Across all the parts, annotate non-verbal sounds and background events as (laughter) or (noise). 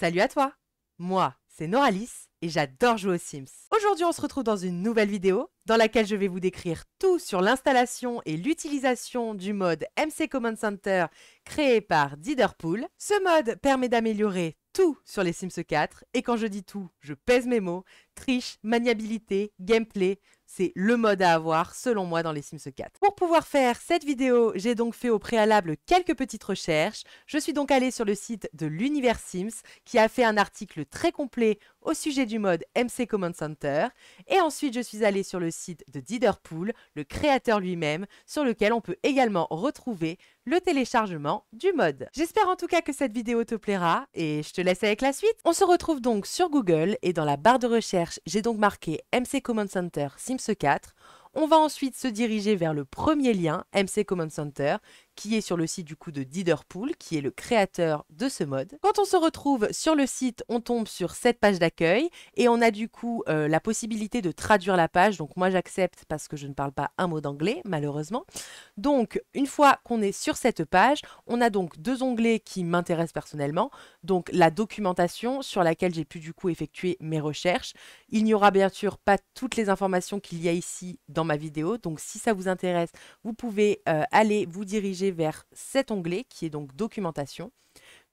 Salut à toi Moi, c'est Noralis et j'adore jouer aux Sims. Aujourd'hui, on se retrouve dans une nouvelle vidéo dans laquelle je vais vous décrire tout sur l'installation et l'utilisation du mode MC Command Center créé par Diderpool. Ce mode permet d'améliorer tout sur les Sims 4 et quand je dis tout, je pèse mes mots, triche, maniabilité, gameplay, c'est le mode à avoir selon moi dans les Sims 4. Pour pouvoir faire cette vidéo, j'ai donc fait au préalable quelques petites recherches. Je suis donc allée sur le site de l'univers Sims qui a fait un article très complet au sujet du mode MC Command Center. Et ensuite, je suis allé sur le site de Diderpool, le créateur lui-même, sur lequel on peut également retrouver le téléchargement du mode. J'espère en tout cas que cette vidéo te plaira et je te laisse avec la suite. On se retrouve donc sur Google et dans la barre de recherche, j'ai donc marqué MC Command Center Sims 4. On va ensuite se diriger vers le premier lien, MC Command Center, qui est sur le site du coup de Diderpool, qui est le créateur de ce mode. Quand on se retrouve sur le site, on tombe sur cette page d'accueil et on a du coup euh, la possibilité de traduire la page. Donc moi j'accepte parce que je ne parle pas un mot d'anglais malheureusement. Donc une fois qu'on est sur cette page, on a donc deux onglets qui m'intéressent personnellement. Donc la documentation sur laquelle j'ai pu du coup effectuer mes recherches. Il n'y aura bien sûr pas toutes les informations qu'il y a ici dans ma vidéo. Donc si ça vous intéresse, vous pouvez euh, aller vous diriger vers cet onglet qui est donc documentation.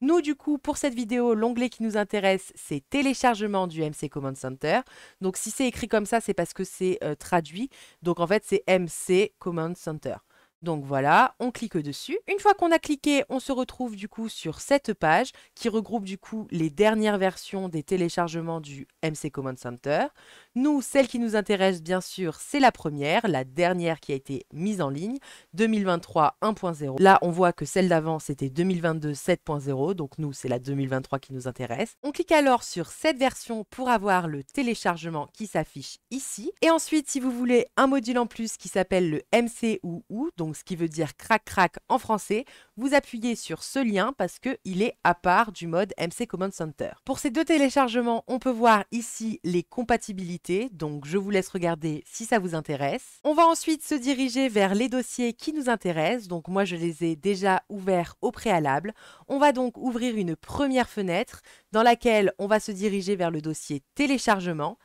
Nous, du coup, pour cette vidéo, l'onglet qui nous intéresse, c'est téléchargement du MC Command Center. Donc, si c'est écrit comme ça, c'est parce que c'est euh, traduit. Donc, en fait, c'est MC Command Center. Donc voilà, on clique dessus. Une fois qu'on a cliqué, on se retrouve du coup sur cette page qui regroupe du coup les dernières versions des téléchargements du MC Command Center. Nous, celle qui nous intéresse bien sûr, c'est la première, la dernière qui a été mise en ligne, 2023 1.0. Là, on voit que celle d'avant, c'était 2022 7.0, donc nous, c'est la 2023 qui nous intéresse. On clique alors sur cette version pour avoir le téléchargement qui s'affiche ici. Et ensuite, si vous voulez un module en plus qui s'appelle le MC ou ou, ce qui veut dire crac crac en français, vous appuyez sur ce lien parce qu'il est à part du mode MC Command Center. Pour ces deux téléchargements, on peut voir ici les compatibilités, donc je vous laisse regarder si ça vous intéresse. On va ensuite se diriger vers les dossiers qui nous intéressent, donc moi je les ai déjà ouverts au préalable. On va donc ouvrir une première fenêtre dans laquelle on va se diriger vers le dossier téléchargement.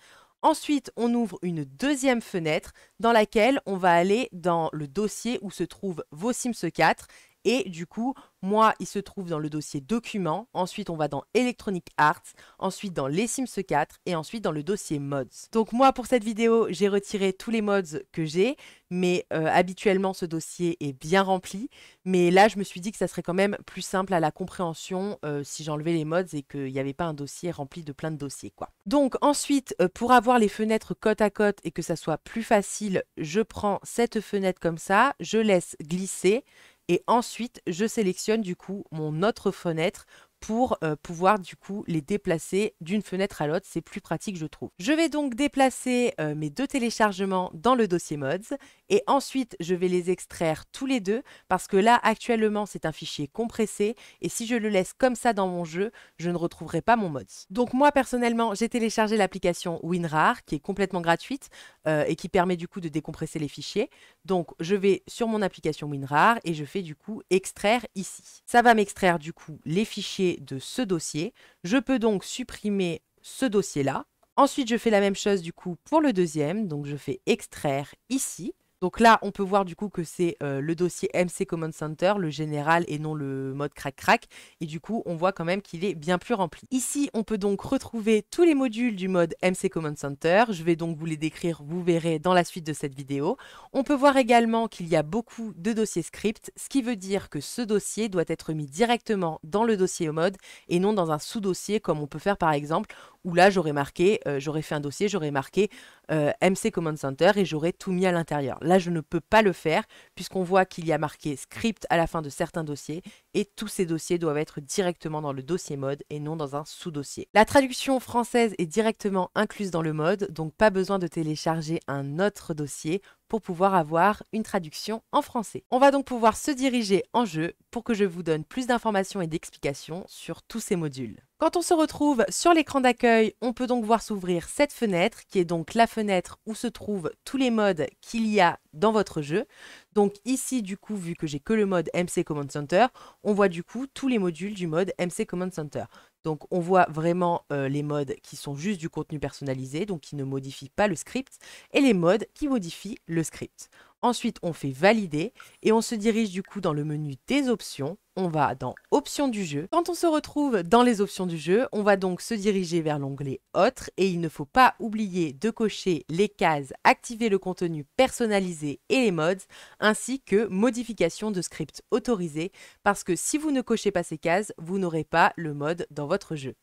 Ensuite, on ouvre une deuxième fenêtre dans laquelle on va aller dans le dossier où se trouvent vos Sims 4 et du coup, moi, il se trouve dans le dossier documents. Ensuite, on va dans Electronic Arts. Ensuite, dans les Sims 4. Et ensuite, dans le dossier mods. Donc moi, pour cette vidéo, j'ai retiré tous les mods que j'ai. Mais euh, habituellement, ce dossier est bien rempli. Mais là, je me suis dit que ça serait quand même plus simple à la compréhension euh, si j'enlevais les mods et qu'il n'y avait pas un dossier rempli de plein de dossiers. quoi. Donc ensuite, euh, pour avoir les fenêtres côte à côte et que ça soit plus facile, je prends cette fenêtre comme ça. Je laisse glisser et ensuite, je sélectionne du coup mon autre fenêtre pour euh, pouvoir du coup les déplacer d'une fenêtre à l'autre. C'est plus pratique je trouve. Je vais donc déplacer euh, mes deux téléchargements dans le dossier mods et ensuite, je vais les extraire tous les deux parce que là, actuellement, c'est un fichier compressé. Et si je le laisse comme ça dans mon jeu, je ne retrouverai pas mon mods. Donc moi, personnellement, j'ai téléchargé l'application WinRAR qui est complètement gratuite euh, et qui permet du coup de décompresser les fichiers. Donc je vais sur mon application WinRAR et je fais du coup extraire ici. Ça va m'extraire du coup les fichiers de ce dossier. Je peux donc supprimer ce dossier-là. Ensuite, je fais la même chose du coup pour le deuxième. Donc, je fais extraire ici. Donc là, on peut voir du coup que c'est euh, le dossier MC common Center, le général et non le mode crack crack. Et du coup, on voit quand même qu'il est bien plus rempli. Ici, on peut donc retrouver tous les modules du mode MC Command Center. Je vais donc vous les décrire, vous verrez dans la suite de cette vidéo. On peut voir également qu'il y a beaucoup de dossiers script, ce qui veut dire que ce dossier doit être mis directement dans le dossier au mode et non dans un sous-dossier comme on peut faire par exemple où là j'aurais marqué, euh, j'aurais fait un dossier, j'aurais marqué euh, MC Command Center et j'aurais tout mis à l'intérieur. Là je ne peux pas le faire puisqu'on voit qu'il y a marqué script à la fin de certains dossiers et tous ces dossiers doivent être directement dans le dossier mode et non dans un sous-dossier. La traduction française est directement incluse dans le mode, donc pas besoin de télécharger un autre dossier pour pouvoir avoir une traduction en français. On va donc pouvoir se diriger en jeu pour que je vous donne plus d'informations et d'explications sur tous ces modules. Quand on se retrouve sur l'écran d'accueil, on peut donc voir s'ouvrir cette fenêtre, qui est donc la fenêtre où se trouvent tous les modes qu'il y a dans votre jeu. Donc ici, du coup, vu que j'ai que le mode MC Command Center, on voit du coup tous les modules du mode MC Command Center. Donc on voit vraiment euh, les modes qui sont juste du contenu personnalisé, donc qui ne modifient pas le script, et les modes qui modifient le script. Ensuite, on fait valider et on se dirige du coup dans le menu des options. On va dans options du jeu. Quand on se retrouve dans les options du jeu, on va donc se diriger vers l'onglet autres et il ne faut pas oublier de cocher les cases activer le contenu personnalisé et les modes » ainsi que modification de script autorisé parce que si vous ne cochez pas ces cases, vous n'aurez pas le mode dans votre jeu.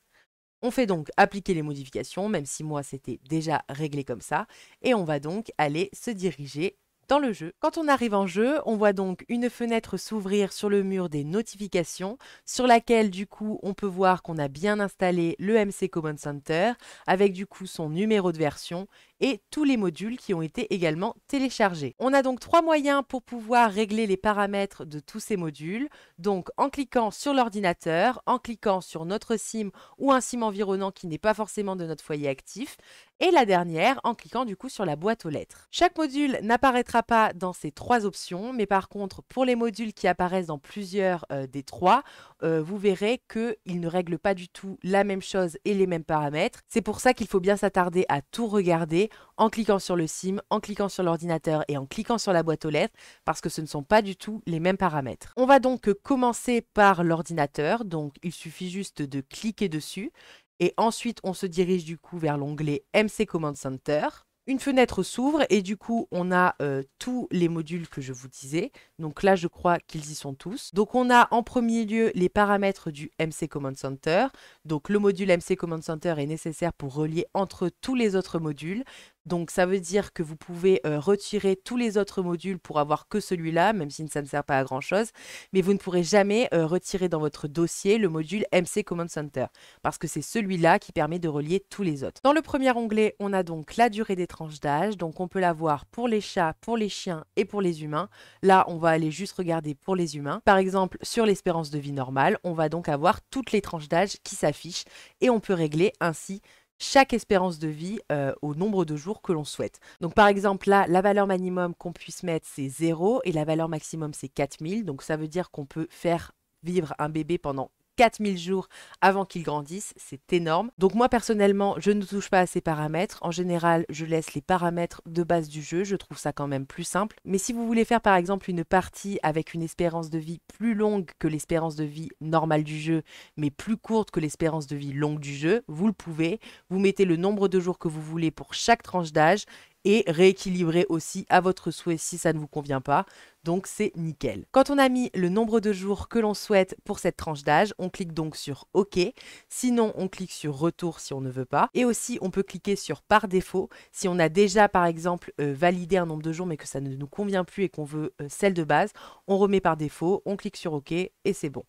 On fait donc appliquer les modifications, même si moi c'était déjà réglé comme ça, et on va donc aller se diriger dans le jeu. Quand on arrive en jeu, on voit donc une fenêtre s'ouvrir sur le mur des notifications, sur laquelle du coup on peut voir qu'on a bien installé le MC Common Center, avec du coup son numéro de version et tous les modules qui ont été également téléchargés. On a donc trois moyens pour pouvoir régler les paramètres de tous ces modules. Donc en cliquant sur l'ordinateur, en cliquant sur notre SIM ou un SIM environnant qui n'est pas forcément de notre foyer actif, et la dernière en cliquant du coup sur la boîte aux lettres. Chaque module n'apparaîtra pas dans ces trois options, mais par contre pour les modules qui apparaissent dans plusieurs euh, des trois, euh, vous verrez qu'il ne règle pas du tout la même chose et les mêmes paramètres. C'est pour ça qu'il faut bien s'attarder à tout regarder en cliquant sur le SIM, en cliquant sur l'ordinateur et en cliquant sur la boîte aux lettres, parce que ce ne sont pas du tout les mêmes paramètres. On va donc euh, commencer par l'ordinateur, donc il suffit juste de cliquer dessus. Et ensuite, on se dirige du coup vers l'onglet MC Command Center. Une fenêtre s'ouvre et du coup, on a euh, tous les modules que je vous disais. Donc là, je crois qu'ils y sont tous. Donc on a en premier lieu les paramètres du MC Command Center. Donc le module MC Command Center est nécessaire pour relier entre tous les autres modules. Donc ça veut dire que vous pouvez euh, retirer tous les autres modules pour avoir que celui-là, même si ça ne sert pas à grand-chose, mais vous ne pourrez jamais euh, retirer dans votre dossier le module MC Command Center, parce que c'est celui-là qui permet de relier tous les autres. Dans le premier onglet, on a donc la durée des tranches d'âge, donc on peut la voir pour les chats, pour les chiens et pour les humains. Là, on va aller juste regarder pour les humains. Par exemple, sur l'espérance de vie normale, on va donc avoir toutes les tranches d'âge qui s'affichent et on peut régler ainsi chaque espérance de vie euh, au nombre de jours que l'on souhaite. Donc par exemple là, la valeur minimum qu'on puisse mettre c'est 0 et la valeur maximum c'est 4000. Donc ça veut dire qu'on peut faire vivre un bébé pendant 4000 jours avant qu'ils grandissent, c'est énorme. Donc moi personnellement, je ne touche pas à ces paramètres. En général, je laisse les paramètres de base du jeu, je trouve ça quand même plus simple. Mais si vous voulez faire par exemple une partie avec une espérance de vie plus longue que l'espérance de vie normale du jeu, mais plus courte que l'espérance de vie longue du jeu, vous le pouvez. Vous mettez le nombre de jours que vous voulez pour chaque tranche d'âge et rééquilibrer aussi à votre souhait si ça ne vous convient pas. Donc c'est nickel. Quand on a mis le nombre de jours que l'on souhaite pour cette tranche d'âge, on clique donc sur OK. Sinon, on clique sur Retour si on ne veut pas. Et aussi, on peut cliquer sur Par défaut si on a déjà, par exemple, euh, validé un nombre de jours mais que ça ne nous convient plus et qu'on veut euh, celle de base. On remet par défaut, on clique sur OK et c'est bon.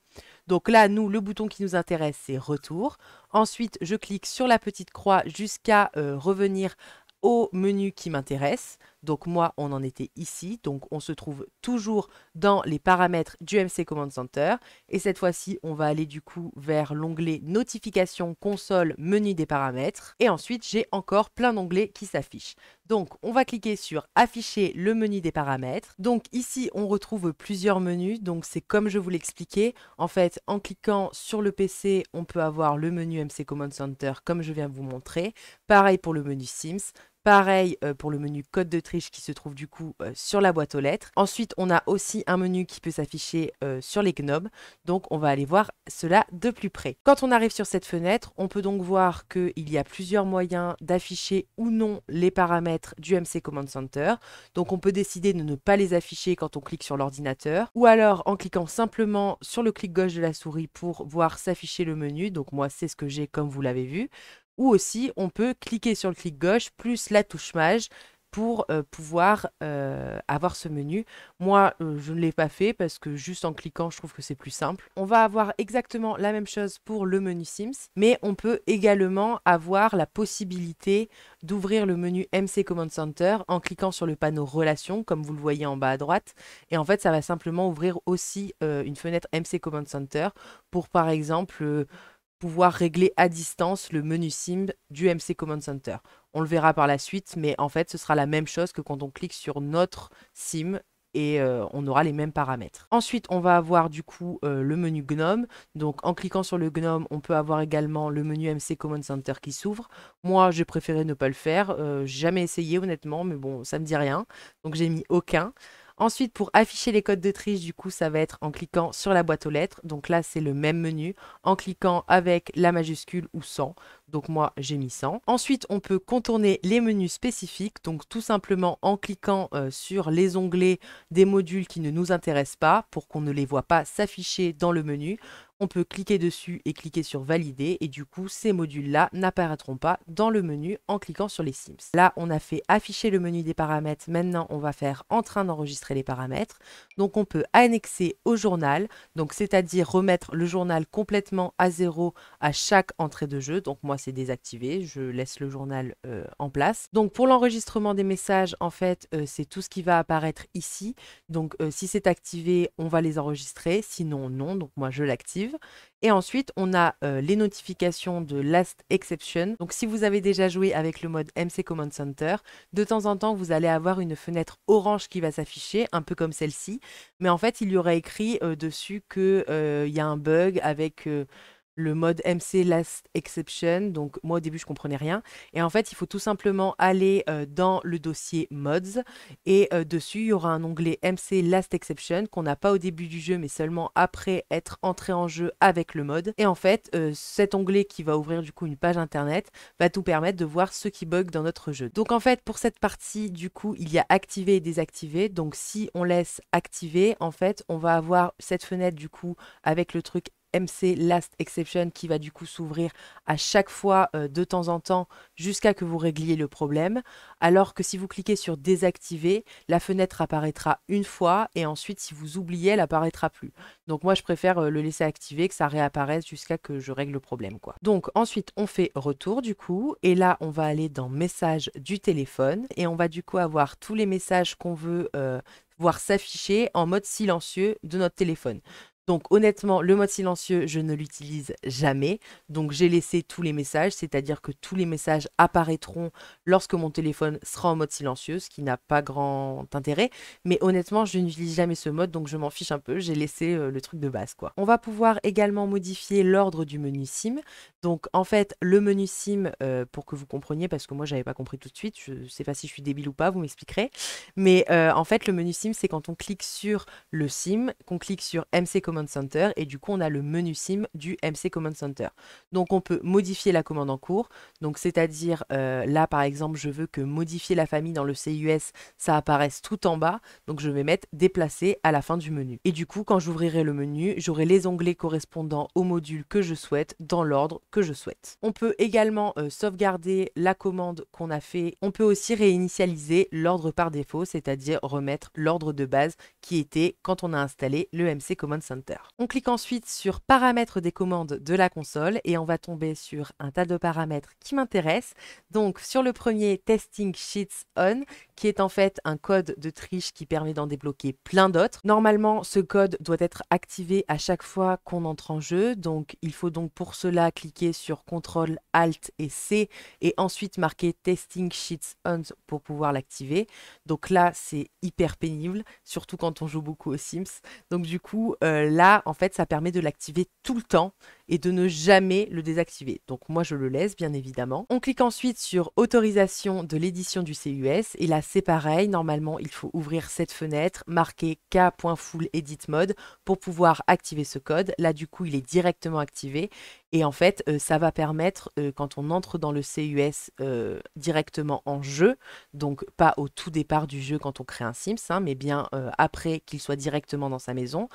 Donc là, nous, le bouton qui nous intéresse, c'est Retour. Ensuite, je clique sur la petite croix jusqu'à euh, revenir revenir au menu qui m'intéresse. Donc moi, on en était ici. Donc on se trouve toujours dans les paramètres du MC Command Center. Et cette fois-ci, on va aller du coup vers l'onglet Notifications, console, menu des paramètres. Et ensuite, j'ai encore plein d'onglets qui s'affichent. Donc on va cliquer sur Afficher le menu des paramètres. Donc ici, on retrouve plusieurs menus. Donc c'est comme je vous l'expliquais. En fait, en cliquant sur le PC, on peut avoir le menu MC Command Center comme je viens de vous montrer. Pareil pour le menu Sims. Pareil euh, pour le menu code de triche qui se trouve du coup euh, sur la boîte aux lettres. Ensuite, on a aussi un menu qui peut s'afficher euh, sur les gnomes, Donc, on va aller voir cela de plus près. Quand on arrive sur cette fenêtre, on peut donc voir qu'il y a plusieurs moyens d'afficher ou non les paramètres du MC Command Center. Donc, on peut décider de ne pas les afficher quand on clique sur l'ordinateur ou alors en cliquant simplement sur le clic gauche de la souris pour voir s'afficher le menu. Donc, moi, c'est ce que j'ai comme vous l'avez vu ou aussi on peut cliquer sur le clic gauche plus la touche mage pour euh, pouvoir euh, avoir ce menu. Moi, euh, je ne l'ai pas fait parce que juste en cliquant, je trouve que c'est plus simple. On va avoir exactement la même chose pour le menu Sims, mais on peut également avoir la possibilité d'ouvrir le menu MC Command Center en cliquant sur le panneau Relations, comme vous le voyez en bas à droite. Et en fait, ça va simplement ouvrir aussi une fenêtre MC Command Center pour, par exemple pouvoir régler à distance le menu SIM du MC Command Center. On le verra par la suite, mais en fait, ce sera la même chose que quand on clique sur notre SIM et euh, on aura les mêmes paramètres. Ensuite, on va avoir du coup euh, le menu GNOME. Donc en cliquant sur le GNOME, on peut avoir également le menu MC Command Center qui s'ouvre. Moi, j'ai préféré ne pas le faire. Euh, jamais essayé honnêtement, mais bon, ça me dit rien. Donc j'ai mis aucun. Ensuite, pour afficher les codes de triche, du coup, ça va être en cliquant sur la boîte aux lettres. Donc là, c'est le même menu, en cliquant avec la majuscule ou sans. Donc moi, j'ai mis 100. Ensuite, on peut contourner les menus spécifiques, donc tout simplement en cliquant euh, sur les onglets des modules qui ne nous intéressent pas pour qu'on ne les voit pas s'afficher dans le menu on peut cliquer dessus et cliquer sur valider et du coup ces modules là n'apparaîtront pas dans le menu en cliquant sur les sims. Là on a fait afficher le menu des paramètres, maintenant on va faire en train d'enregistrer les paramètres. Donc on peut annexer au journal, donc c'est-à-dire remettre le journal complètement à zéro à chaque entrée de jeu. Donc moi c'est désactivé, je laisse le journal euh, en place. Donc pour l'enregistrement des messages en fait euh, c'est tout ce qui va apparaître ici. Donc euh, si c'est activé on va les enregistrer, sinon non, donc moi je l'active. Et ensuite, on a euh, les notifications de Last Exception. Donc si vous avez déjà joué avec le mode MC Command Center, de temps en temps, vous allez avoir une fenêtre orange qui va s'afficher, un peu comme celle-ci. Mais en fait, il y aurait écrit euh, dessus qu'il euh, il y a un bug avec le mode MC Last Exception. Donc moi au début je comprenais rien. Et en fait il faut tout simplement aller euh, dans le dossier Mods et euh, dessus il y aura un onglet MC Last Exception qu'on n'a pas au début du jeu mais seulement après être entré en jeu avec le mode. Et en fait euh, cet onglet qui va ouvrir du coup une page internet va tout permettre de voir ce qui bug dans notre jeu. Donc en fait pour cette partie du coup il y a activé et désactiver. Donc si on laisse activer en fait on va avoir cette fenêtre du coup avec le truc c'est Last Exception qui va du coup s'ouvrir à chaque fois euh, de temps en temps jusqu'à que vous régliez le problème. Alors que si vous cliquez sur désactiver, la fenêtre apparaîtra une fois et ensuite si vous oubliez, elle apparaîtra plus. Donc moi je préfère euh, le laisser activer, que ça réapparaisse jusqu'à que je règle le problème quoi. Donc ensuite on fait retour du coup et là on va aller dans messages du téléphone et on va du coup avoir tous les messages qu'on veut euh, voir s'afficher en mode silencieux de notre téléphone. Donc honnêtement, le mode silencieux, je ne l'utilise jamais. Donc j'ai laissé tous les messages, c'est-à-dire que tous les messages apparaîtront lorsque mon téléphone sera en mode silencieux, ce qui n'a pas grand intérêt. Mais honnêtement, je n'utilise jamais ce mode, donc je m'en fiche un peu. J'ai laissé euh, le truc de base, quoi. On va pouvoir également modifier l'ordre du menu SIM. Donc en fait, le menu SIM, euh, pour que vous compreniez, parce que moi j'avais pas compris tout de suite, je ne sais pas si je suis débile ou pas, vous m'expliquerez. Mais euh, en fait, le menu SIM, c'est quand on clique sur le SIM, qu'on clique sur MC Command Center et du coup on a le menu sim du MC Command Center. Donc on peut modifier la commande en cours, donc c'est-à-dire euh, là par exemple je veux que modifier la famille dans le CUS ça apparaisse tout en bas, donc je vais mettre déplacer à la fin du menu. Et du coup quand j'ouvrirai le menu, j'aurai les onglets correspondants au module que je souhaite dans l'ordre que je souhaite. On peut également euh, sauvegarder la commande qu'on a fait, on peut aussi réinitialiser l'ordre par défaut, c'est-à-dire remettre l'ordre de base qui était quand on a installé le MC Command Center. On clique ensuite sur Paramètres des commandes de la console et on va tomber sur un tas de paramètres qui m'intéressent. Donc sur le premier, Testing Sheets On, qui est en fait un code de triche qui permet d'en débloquer plein d'autres. Normalement, ce code doit être activé à chaque fois qu'on entre en jeu, donc il faut donc pour cela cliquer sur CTRL, ALT et C et ensuite marquer Testing Sheets On pour pouvoir l'activer. Donc là, c'est hyper pénible, surtout quand on joue beaucoup aux Sims. Donc du coup, euh, là, en fait, ça permet de l'activer tout le temps et de ne jamais le désactiver. Donc moi, je le laisse, bien évidemment. On clique ensuite sur Autorisation de l'édition du CUS. Et là, c'est pareil. Normalement, il faut ouvrir cette fenêtre, marquer K.FullEditMode » Edit Mode pour pouvoir activer ce code. Là, du coup, il est directement activé. Et en fait, euh, ça va permettre, euh, quand on entre dans le CUS euh, directement en jeu, donc pas au tout départ du jeu quand on crée un Sims, hein, mais bien après qu'il soit directement dans sa maison,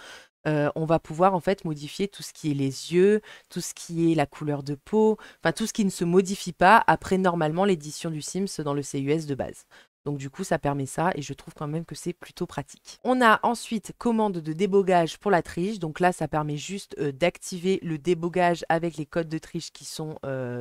on va pouvoir en fait modifier tout ce qui est les yeux, tout ce qui est la couleur de peau, enfin tout ce qui ne se modifie pas après normalement l'édition du Sims dans le CUS de base. Donc du coup, ça permet ça et je trouve quand même que c'est plutôt pratique. On a ensuite commande de débogage pour la triche. Donc là, ça permet juste d'activer le débogage avec les codes de triche qui sont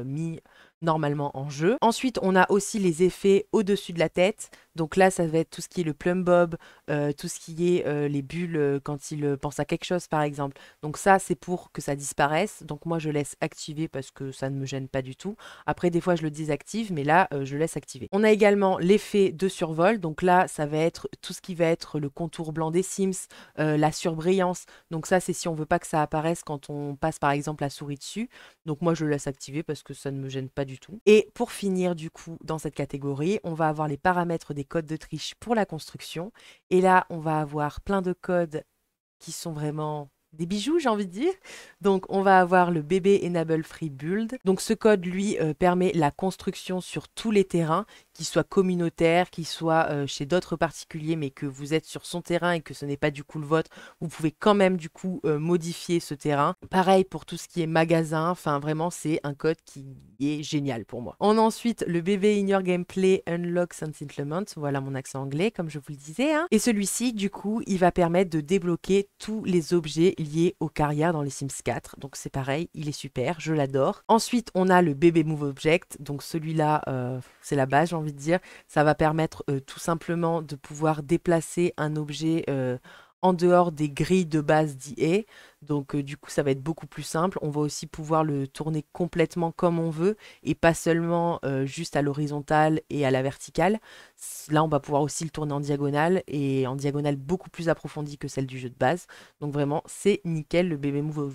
mis normalement en jeu. Ensuite, on a aussi les effets au-dessus de la tête. Donc là, ça va être tout ce qui est le plum bob, euh, tout ce qui est euh, les bulles euh, quand il pense à quelque chose, par exemple. Donc ça, c'est pour que ça disparaisse. Donc moi, je laisse activer parce que ça ne me gêne pas du tout. Après, des fois, je le désactive, mais là, je laisse activer. On a également l'effet de survol. Donc là, ça va être tout ce qui va être le contour blanc des Sims, la surbrillance. Donc ça, c'est si on veut pas que ça apparaisse quand on passe, par exemple, la souris dessus. Donc moi, je le laisse activer parce que ça ne me gêne pas du tout. Et pour finir, du coup, dans cette catégorie, on va avoir les paramètres des codes de triche pour la construction. Et là, on va avoir plein de codes qui sont vraiment des bijoux, j'ai envie de dire. Donc, on va avoir le bébé Enable Free Build. Donc, ce code, lui, euh, permet la construction sur tous les terrains, qu'ils soient communautaires, qu'ils soient euh, chez d'autres particuliers, mais que vous êtes sur son terrain et que ce n'est pas du coup le vôtre, vous pouvez quand même du coup euh, modifier ce terrain. Pareil pour tout ce qui est magasin. Enfin, vraiment, c'est un code qui est génial pour moi. On a ensuite le bébé In Your Gameplay Unlock and Voilà mon accent anglais, comme je vous le disais. Hein. Et celui-ci, du coup, il va permettre de débloquer tous les objets lié au carrières dans les Sims 4. Donc c'est pareil, il est super, je l'adore. Ensuite, on a le bébé Move Object. Donc celui-là, euh, c'est la base, j'ai envie de dire. Ça va permettre euh, tout simplement de pouvoir déplacer un objet euh, en dehors des grilles de base d'IA. Donc euh, du coup, ça va être beaucoup plus simple. On va aussi pouvoir le tourner complètement comme on veut et pas seulement euh, juste à l'horizontale et à la verticale. Là, on va pouvoir aussi le tourner en diagonale et en diagonale beaucoup plus approfondie que celle du jeu de base. Donc vraiment, c'est nickel le bébé move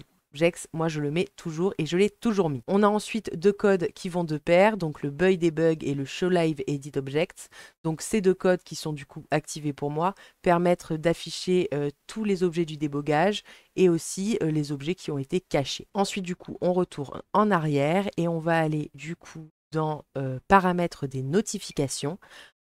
moi je le mets toujours et je l'ai toujours mis. On a ensuite deux codes qui vont de pair, donc le buy debug et le show live edit objects. Donc ces deux codes qui sont du coup activés pour moi permettent d'afficher euh, tous les objets du débogage et aussi euh, les objets qui ont été cachés. Ensuite du coup on retourne en arrière et on va aller du coup dans euh, paramètres des notifications.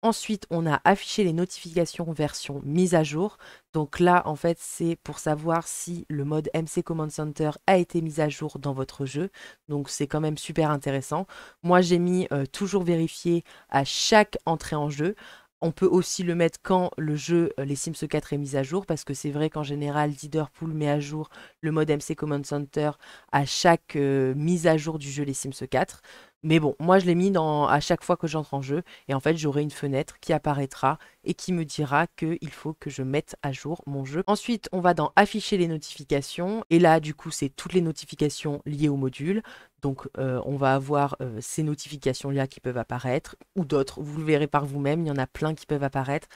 Ensuite, on a affiché les notifications version mise à jour. Donc là, en fait, c'est pour savoir si le mode MC Command Center a été mis à jour dans votre jeu. Donc c'est quand même super intéressant. Moi, j'ai mis euh, toujours vérifier à chaque entrée en jeu. On peut aussi le mettre quand le jeu euh, Les Sims 4 est mis à jour, parce que c'est vrai qu'en général, Diderpool met à jour le mode MC Command Center à chaque euh, mise à jour du jeu Les Sims 4. Mais bon, moi je l'ai mis dans, à chaque fois que j'entre en jeu et en fait j'aurai une fenêtre qui apparaîtra et qui me dira qu'il faut que je mette à jour mon jeu. Ensuite, on va dans afficher les notifications et là du coup c'est toutes les notifications liées au module. Donc euh, on va avoir euh, ces notifications-là qui peuvent apparaître ou d'autres, vous le verrez par vous-même, il y en a plein qui peuvent apparaître.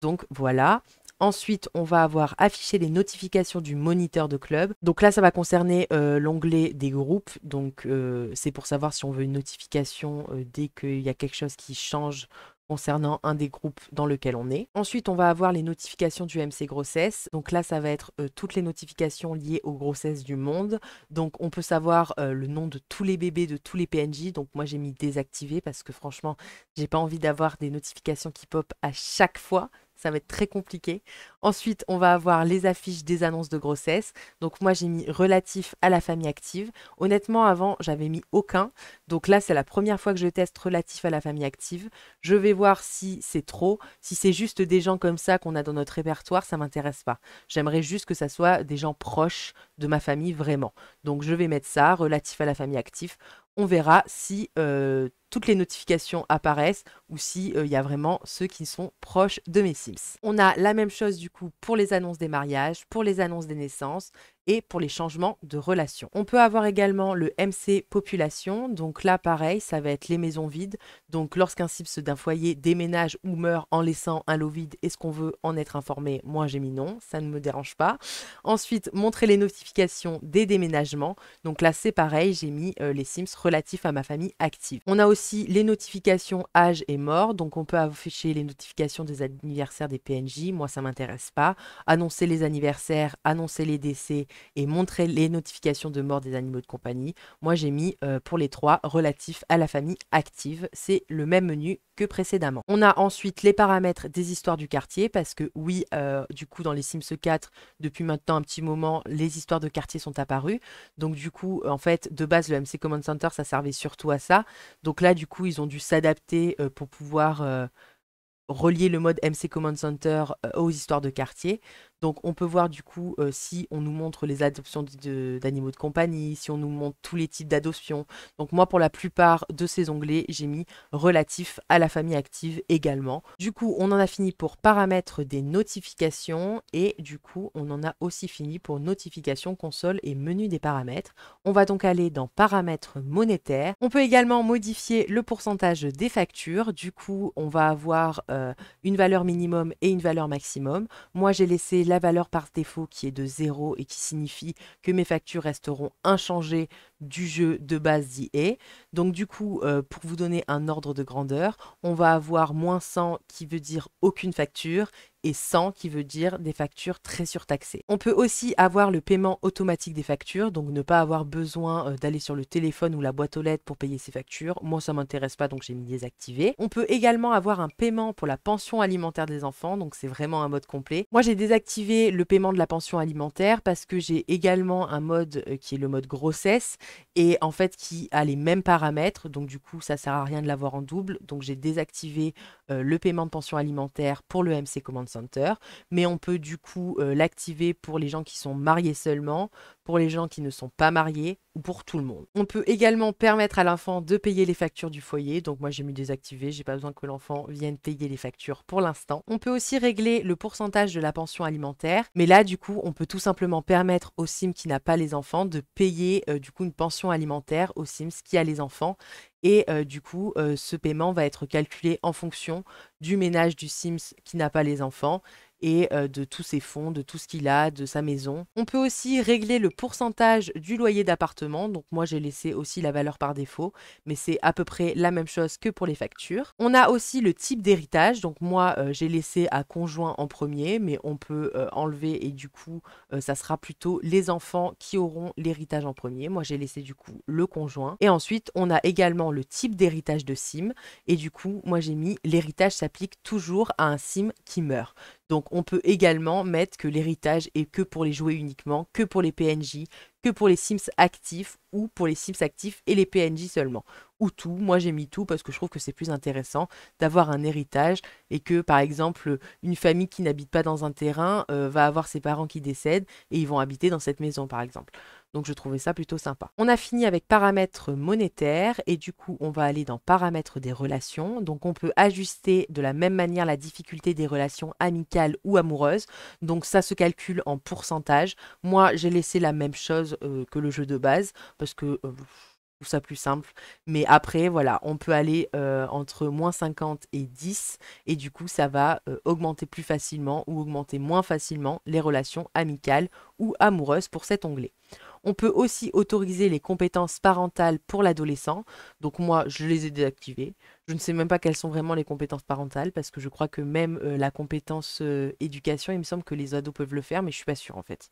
Donc voilà, Ensuite, on va avoir affiché les notifications du moniteur de club. Donc là, ça va concerner euh, l'onglet des groupes. Donc euh, c'est pour savoir si on veut une notification euh, dès qu'il y a quelque chose qui change concernant un des groupes dans lequel on est. Ensuite, on va avoir les notifications du MC Grossesse. Donc là, ça va être toutes les notifications liées aux grossesses du monde. Donc on peut savoir le nom de tous les bébés, de tous les PNJ. Donc moi, j'ai mis désactivé parce que franchement, j'ai pas envie d'avoir des notifications qui pop à chaque fois ça va être très compliqué. Ensuite, on va avoir les affiches des annonces de grossesse. Donc moi, j'ai mis relatif à la famille active. Honnêtement, avant, j'avais mis aucun. Donc là, c'est la première fois que je teste relatif à la famille active. Je vais voir si c'est trop. Si c'est juste des gens comme ça qu'on a dans notre répertoire, ça m'intéresse pas. J'aimerais juste que ça soit des gens proches de ma famille vraiment. Donc je vais mettre ça, relatif à la famille active on verra si euh, toutes les notifications apparaissent ou si euh, il y a vraiment ceux qui sont proches de mes Sims. On a la même chose du coup pour les annonces des mariages, pour les annonces des naissances, et pour les changements de relations. On peut avoir également le MC population, donc là pareil, ça va être les maisons vides. Donc lorsqu'un CIPS d'un foyer déménage ou meurt en laissant un lot vide, est-ce qu'on veut en être informé Moi j'ai mis non, ça ne me dérange pas. Ensuite, montrer les notifications des déménagements. Donc là c'est pareil, j'ai mis euh, les SIMS relatifs à ma famille active. On a aussi les notifications âge et mort, donc on peut afficher les notifications des anniversaires des PNJ, moi ça m'intéresse pas. Annoncer les anniversaires, annoncer les décès, et montrer les notifications de mort des animaux de compagnie. Moi, j'ai mis euh, pour les trois relatifs à la famille active. C'est le même menu que précédemment. On a ensuite les paramètres des histoires du quartier parce que oui, euh, du coup, dans les Sims 4, depuis maintenant un petit moment, les histoires de quartier sont apparues. Donc du coup, en fait, de base, le MC Command Center, ça servait surtout à ça. Donc là, du coup, ils ont dû s'adapter euh, pour pouvoir relier le mode MC Command Center aux histoires de quartier. Donc on peut voir du coup euh, si on nous montre les adoptions d'animaux de, compagnie, si on nous montre tous les types d'adoptions. Donc moi pour la plupart de ces onglets, j'ai mis relatif à la famille active également. Du coup, on en a fini pour paramètres des notifications et du coup, on en a aussi fini pour notifications console et menu des paramètres. On va donc aller dans paramètres monétaires. On peut également modifier le pourcentage des factures. Du coup, on va avoir euh, une valeur minimum et une valeur maximum. Moi, j'ai laissé la la valeur par défaut qui est de 0 et qui signifie que mes factures resteront inchangées du jeu de base est. Donc du coup, euh, pour vous donner un ordre de grandeur, on va avoir moins 100 qui veut dire aucune facture et 100 qui veut dire des factures très surtaxées. On peut aussi avoir le paiement automatique des factures, donc ne pas avoir besoin euh, d'aller sur le téléphone ou la boîte aux lettres pour payer ses factures. Moi, ça m'intéresse pas, donc j'ai mis désactivé. On peut également avoir un paiement pour la pension alimentaire des enfants, donc c'est vraiment un mode complet. Moi, j'ai désactivé le paiement de la pension alimentaire parce que j'ai également un mode euh, qui est le mode grossesse et en fait qui a les mêmes paramètres. Donc du coup, ça sert à rien de l'avoir en double. Donc j'ai désactivé euh, le paiement de pension alimentaire pour le MC Command Center, mais on peut du coup euh, l'activer pour les gens qui sont mariés seulement, pour les gens qui ne sont pas mariés ou pour tout le monde. On peut également permettre à l'enfant de payer les factures du foyer. Donc moi j'ai mis désactivé, j'ai pas besoin que l'enfant vienne payer les factures pour l'instant. On peut aussi régler le pourcentage de la pension alimentaire, mais là du coup on peut tout simplement permettre au Sims qui n'a pas les enfants de payer euh, du coup une pension alimentaire au Sims qui a les enfants et euh, du coup, euh, ce paiement va être calculé en fonction du ménage du Sims qui n'a pas les enfants et euh, de tous ses fonds, de tout ce qu'il a, de sa maison. On peut aussi régler le pourcentage du loyer d'appartement. Donc moi j'ai laissé aussi la valeur par défaut, mais c'est à peu près la même chose que pour les factures. On a aussi le type d'héritage. Donc moi euh, j'ai laissé à conjoint en premier, mais on peut euh, enlever et du coup ça sera plutôt les enfants qui auront l'héritage en premier. Moi j'ai laissé du coup le conjoint. Et ensuite on a également le type d'héritage de SIM. Et du coup moi j'ai mis l'héritage s'applique toujours à un SIM qui meurt. Donc on peut également mettre que l'héritage est que pour les jouets uniquement, que pour les PNJ, que pour les Sims actifs ou pour les Sims actifs et les PNJ seulement. Ou tout, moi j'ai mis tout parce que je trouve que c'est plus intéressant d'avoir un héritage et que par exemple une famille qui n'habite pas dans un terrain euh, va avoir ses parents qui décèdent et ils vont habiter dans cette maison par exemple. Donc je trouvais ça plutôt sympa. On a fini avec paramètres monétaires et du coup on va aller dans paramètres des relations. Donc on peut ajuster de la même manière la difficulté des relations amicales ou amoureuses. Donc ça se calcule en pourcentage. Moi j'ai laissé la même chose euh, que le jeu de base parce que... Euh, je ça plus simple. Mais après, voilà, on peut aller euh, entre moins 50 et 10, et du coup, ça va augmenter plus facilement ou augmenter moins facilement les relations amicales ou amoureuses pour cet onglet. On peut aussi autoriser les compétences parentales pour l'adolescent. Donc moi, je les ai désactivées. Je ne sais même pas quelles sont vraiment les compétences parentales parce que je crois que même euh, la compétence euh, éducation, il me semble que les ados peuvent le faire, mais je suis pas sûre en fait.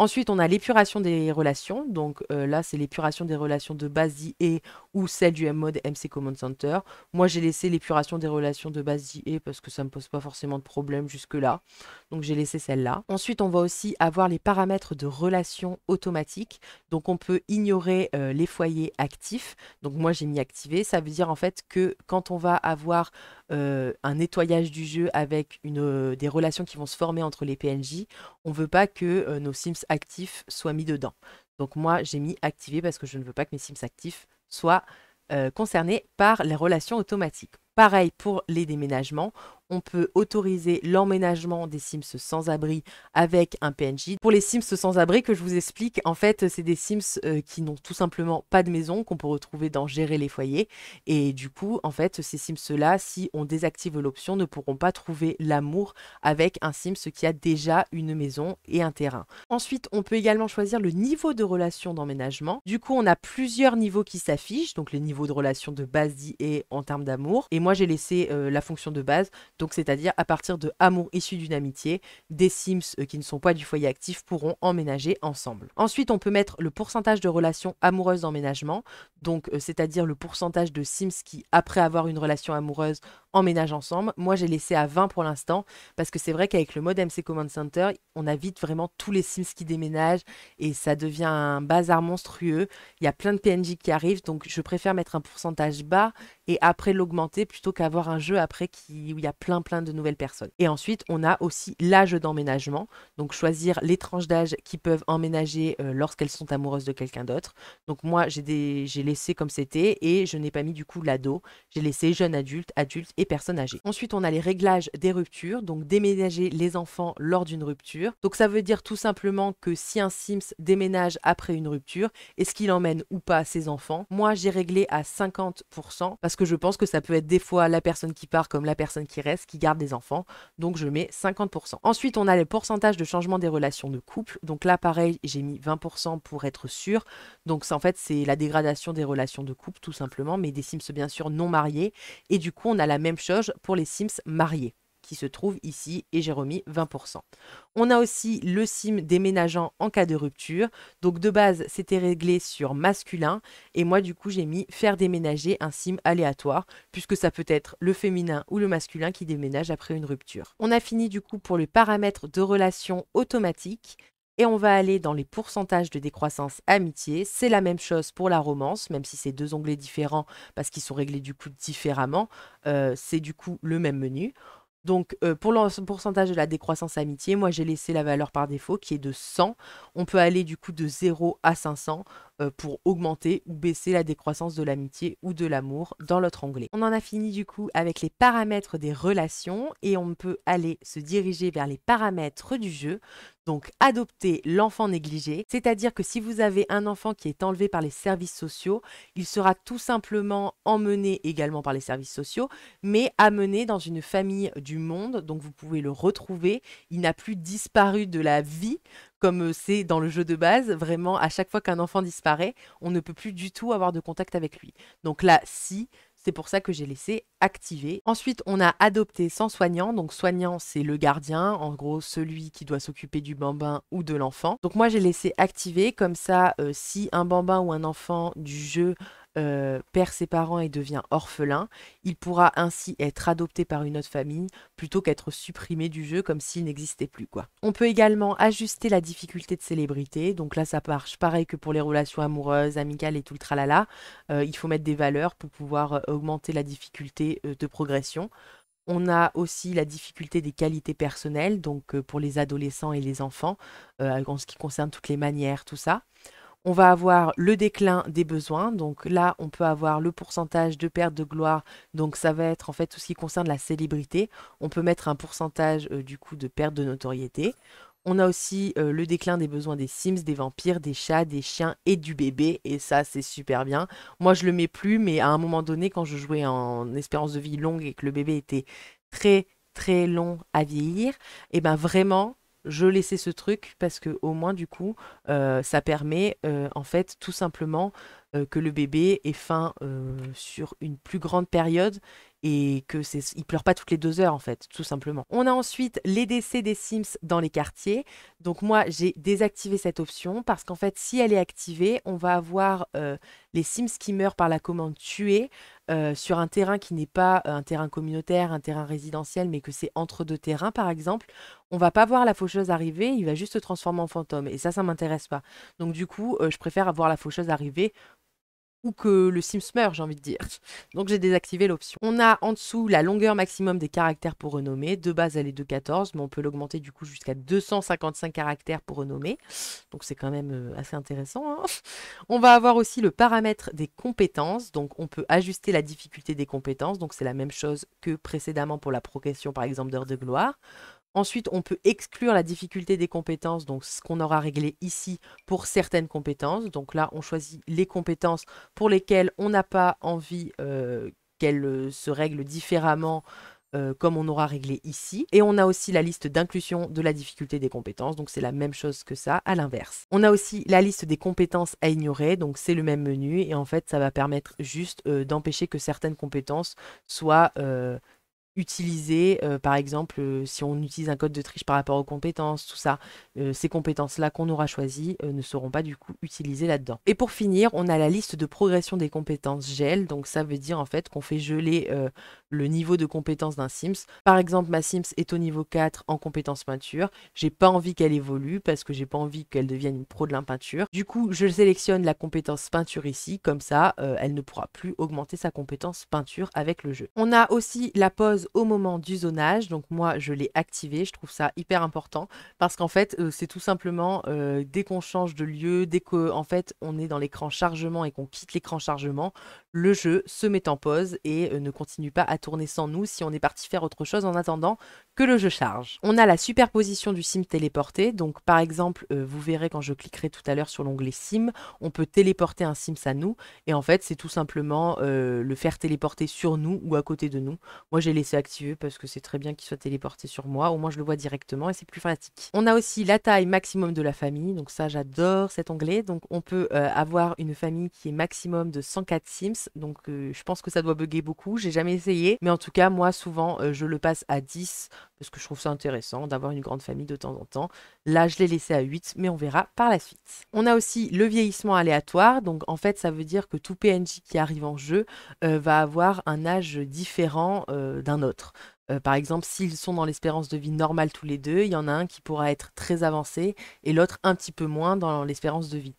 Ensuite, on a l'épuration des relations. Donc euh, là, c'est l'épuration des relations de base d'IE ou celle du M-Mode MC Command Center. Moi, j'ai laissé l'épuration des relations de base d'IE parce que ça ne me pose pas forcément de problème jusque-là. Donc j'ai laissé celle-là. Ensuite, on va aussi avoir les paramètres de relations automatiques. Donc on peut ignorer euh, les foyers actifs. Donc moi, j'ai mis activé. Ça veut dire en fait que quand on va avoir euh, un nettoyage du jeu avec euh, des relations qui vont se former entre les PNJ. On ne veut pas que euh, nos Sims actifs soient mis dedans. Donc moi, j'ai mis activé parce que je ne veux pas que mes Sims actifs soient concernés par les relations automatiques. Pareil pour les déménagements, on peut autoriser l'emménagement des Sims sans-abri avec un PNJ. Pour les Sims sans-abri que je vous explique, en fait, c'est des Sims euh, qui n'ont tout simplement pas de maison, qu'on peut retrouver dans Gérer les foyers. Et du coup, en fait, ces Sims-là, si on désactive l'option, ne pourront pas trouver l'amour avec un Sims qui a déjà une maison et un terrain. Ensuite, on peut également choisir le niveau de relation d'emménagement. Du coup, on a plusieurs niveaux qui s'affichent, donc les niveaux de relation de base et en termes d'amour. Et moi, j'ai laissé euh, la fonction de base donc, c'est-à-dire à partir de amour issu d'une amitié, des Sims euh, qui ne sont pas du foyer actif pourront emménager ensemble. Ensuite, on peut mettre le pourcentage de relations amoureuses d'emménagement, donc euh, c'est-à-dire le pourcentage de Sims qui, après avoir une relation amoureuse, emménage ensemble. Moi, j'ai laissé à 20 pour l'instant, parce que c'est vrai qu'avec le mode MC Command Center, on a vite vraiment tous les Sims qui déménagent, et ça devient un bazar monstrueux. Il y a plein de PNJ qui arrivent, donc je préfère mettre un pourcentage bas et après l'augmenter plutôt qu'avoir un jeu après qui, où il y a plein plein de nouvelles personnes. Et ensuite, on a aussi l'âge d'emménagement, donc choisir les tranches d'âge qui peuvent emménager euh, lorsqu'elles sont amoureuses de quelqu'un d'autre. Donc moi, j'ai des... laissé comme c'était et je n'ai pas mis du coup l'ado, j'ai laissé jeune adulte, adulte et personnes âgées. Ensuite, on a les réglages des ruptures, donc déménager les enfants lors d'une rupture. Donc ça veut dire tout simplement que si un Sims déménage après une rupture, est-ce qu'il emmène ou pas ses enfants Moi, j'ai réglé à 50% parce que je pense que ça peut être des fois la personne qui part comme la personne qui reste qui garde des enfants. Donc je mets 50%. Ensuite, on a les pourcentages de changement des relations de couple. Donc là, pareil, j'ai mis 20% pour être sûr. Donc ça, en fait, c'est la dégradation des relations de couple tout simplement, mais des Sims bien sûr non mariés. Et du coup, on a la même chose pour les Sims mariés qui se trouvent ici et j'ai remis 20%. On a aussi le sim déménageant en cas de rupture. Donc de base, c'était réglé sur masculin et moi du coup, j'ai mis faire déménager un sim aléatoire puisque ça peut être le féminin ou le masculin qui déménage après une rupture. On a fini du coup pour le paramètre de relation automatique et on va aller dans les pourcentages de décroissance amitié. C'est la même chose pour la romance, même si c'est deux onglets différents parce qu'ils sont réglés du coup différemment. Euh, c'est du coup le même menu. Donc euh, pour le pourcentage de la décroissance amitié, moi j'ai laissé la valeur par défaut qui est de 100. On peut aller du coup de 0 à 500. Euh, pour augmenter ou baisser la décroissance de l'amitié ou de l'amour dans l'autre onglet. On en a fini du coup avec les paramètres des relations et on peut aller se diriger vers les paramètres du jeu. Donc adopter l'enfant négligé, c'est-à-dire que si vous avez un enfant qui est enlevé par les services sociaux, il sera tout simplement emmené également par les services sociaux, mais amené dans une famille du monde, donc vous pouvez le retrouver, il n'a plus disparu de la vie, comme euh, c'est dans le jeu de base, vraiment, à chaque fois qu'un enfant disparaît, on ne peut plus du tout avoir de contact avec lui. Donc là, si, c'est pour ça que j'ai laissé activer. Ensuite, on a adopté sans soignant. Donc soignant, c'est le gardien, en gros celui qui doit s'occuper du bambin ou de l'enfant. Donc moi, j'ai laissé activer. Comme ça, euh, si un bambin ou un enfant du jeu euh, perd ses parents et devient orphelin, il pourra ainsi être adopté par une autre famille plutôt qu'être supprimé du jeu comme s'il n'existait plus. Quoi. On peut également ajuster la difficulté de célébrité, donc là ça marche pareil que pour les relations amoureuses, amicales et tout le tralala. Euh, il faut mettre des valeurs pour pouvoir euh, augmenter la difficulté de progression. On a aussi la difficulté des qualités personnelles, donc pour les adolescents et les enfants, en ce qui concerne toutes les manières, tout ça on va avoir le déclin des besoins. Donc là, on peut avoir le pourcentage de perte de gloire. Donc ça va être en fait tout ce qui concerne la célébrité. On peut mettre un pourcentage euh, du coup de perte de notoriété. On a aussi euh, le déclin des besoins des Sims, des vampires, des chats, des chiens et du bébé. Et ça, c'est super bien. Moi, je le mets plus, mais à un moment donné, quand je jouais en espérance de vie longue et que le bébé était très très long à vieillir, et eh ben vraiment, je laissais ce truc parce que au moins du coup euh, ça permet euh, en fait tout simplement euh, que le bébé ait faim sur une plus grande période et que c'est il pleure pas toutes les deux heures en fait, tout simplement. On a ensuite les décès des Sims dans les quartiers. Donc moi j'ai désactivé cette option parce qu'en fait si elle est activée, on va avoir euh, les Sims qui meurent par la commande tuer euh, sur un terrain qui n'est pas euh, un terrain communautaire, un terrain résidentiel, mais que c'est entre deux terrains par exemple, on va pas voir la faucheuse arriver, il va juste se transformer en fantôme et ça ça m'intéresse pas. Donc du coup je préfère avoir la faucheuse arriver ou que le Sims meurt, j'ai envie de dire. (laughs) Donc j'ai désactivé l'option. On a en dessous la longueur maximum des caractères pour renommer. De base, elle est de 14, mais on peut l'augmenter du coup jusqu'à 255 caractères pour renommer. Donc c'est quand même euh, assez intéressant. Hein. (laughs) on va avoir aussi le paramètre des compétences. Donc on peut ajuster la difficulté des compétences. Donc c'est la même chose que précédemment pour la progression, par exemple, d'Heure de gloire. Ensuite, on peut exclure la difficulté des compétences, donc ce qu'on aura réglé ici pour certaines compétences. Donc là, on choisit les compétences pour lesquelles on n'a pas envie euh, qu'elles euh, se règlent différemment euh, comme on aura réglé ici. Et on a aussi la liste d'inclusion de la difficulté des compétences, donc c'est la même chose que ça, à l'inverse. On a aussi la liste des compétences à ignorer, donc c'est le même menu, et en fait ça va permettre juste d'empêcher que certaines compétences soient utiliser, euh, par exemple, euh, si on utilise un code de triche par rapport aux compétences, tout ça, euh, ces compétences-là qu'on aura choisies ne seront pas du coup utilisées là-dedans. Et pour finir, on a la liste de progression des compétences gel, donc ça veut dire en fait qu'on fait geler le niveau de compétence d'un Sims. Par exemple, ma Sims est au niveau 4 en compétences peinture, j'ai pas envie qu'elle évolue parce que j'ai pas envie qu'elle devienne une pro de la peinture. Du coup, je sélectionne la compétence peinture ici, comme ça, elle ne pourra plus augmenter sa compétence peinture avec le jeu. On a aussi la pause au moment du zonage. Donc moi, je l'ai activé. Je trouve ça hyper important parce qu'en fait, euh, c'est tout simplement euh, dès qu'on change de lieu, dès qu'en en fait, on est dans l'écran chargement et qu'on quitte l'écran chargement, le jeu se met en pause et euh, ne continue pas à tourner sans nous si on est parti faire autre chose en attendant que le jeu charge. On a la superposition du sim téléporté, donc par exemple, euh, vous verrez quand je cliquerai tout à l'heure sur l'onglet sim, on peut téléporter un sims à nous, et en fait c'est tout simplement euh, le faire téléporter sur nous ou à côté de nous. Moi j'ai laissé activer parce que c'est très bien qu'il soit téléporté sur moi, au moins je le vois directement et c'est plus pratique. On a aussi la taille maximum de la famille, donc ça j'adore cet onglet, donc on peut euh, avoir une famille qui est maximum de 104 sims, donc je pense que ça doit bugger beaucoup, j'ai jamais essayé, mais en tout cas moi souvent je le passe à 10 parce que je trouve ça intéressant d'avoir une grande famille de temps en temps. Là, je l'ai laissé à 8, mais on verra par la suite. On a aussi le vieillissement aléatoire, donc en fait, ça veut dire que tout PNJ qui arrive en jeu euh, va avoir un âge différent euh, d'un autre. Euh, par exemple, s'ils sont dans l'espérance de vie normale tous les deux, il y en a un qui pourra être très avancé et l'autre un petit peu moins dans l'espérance de vie.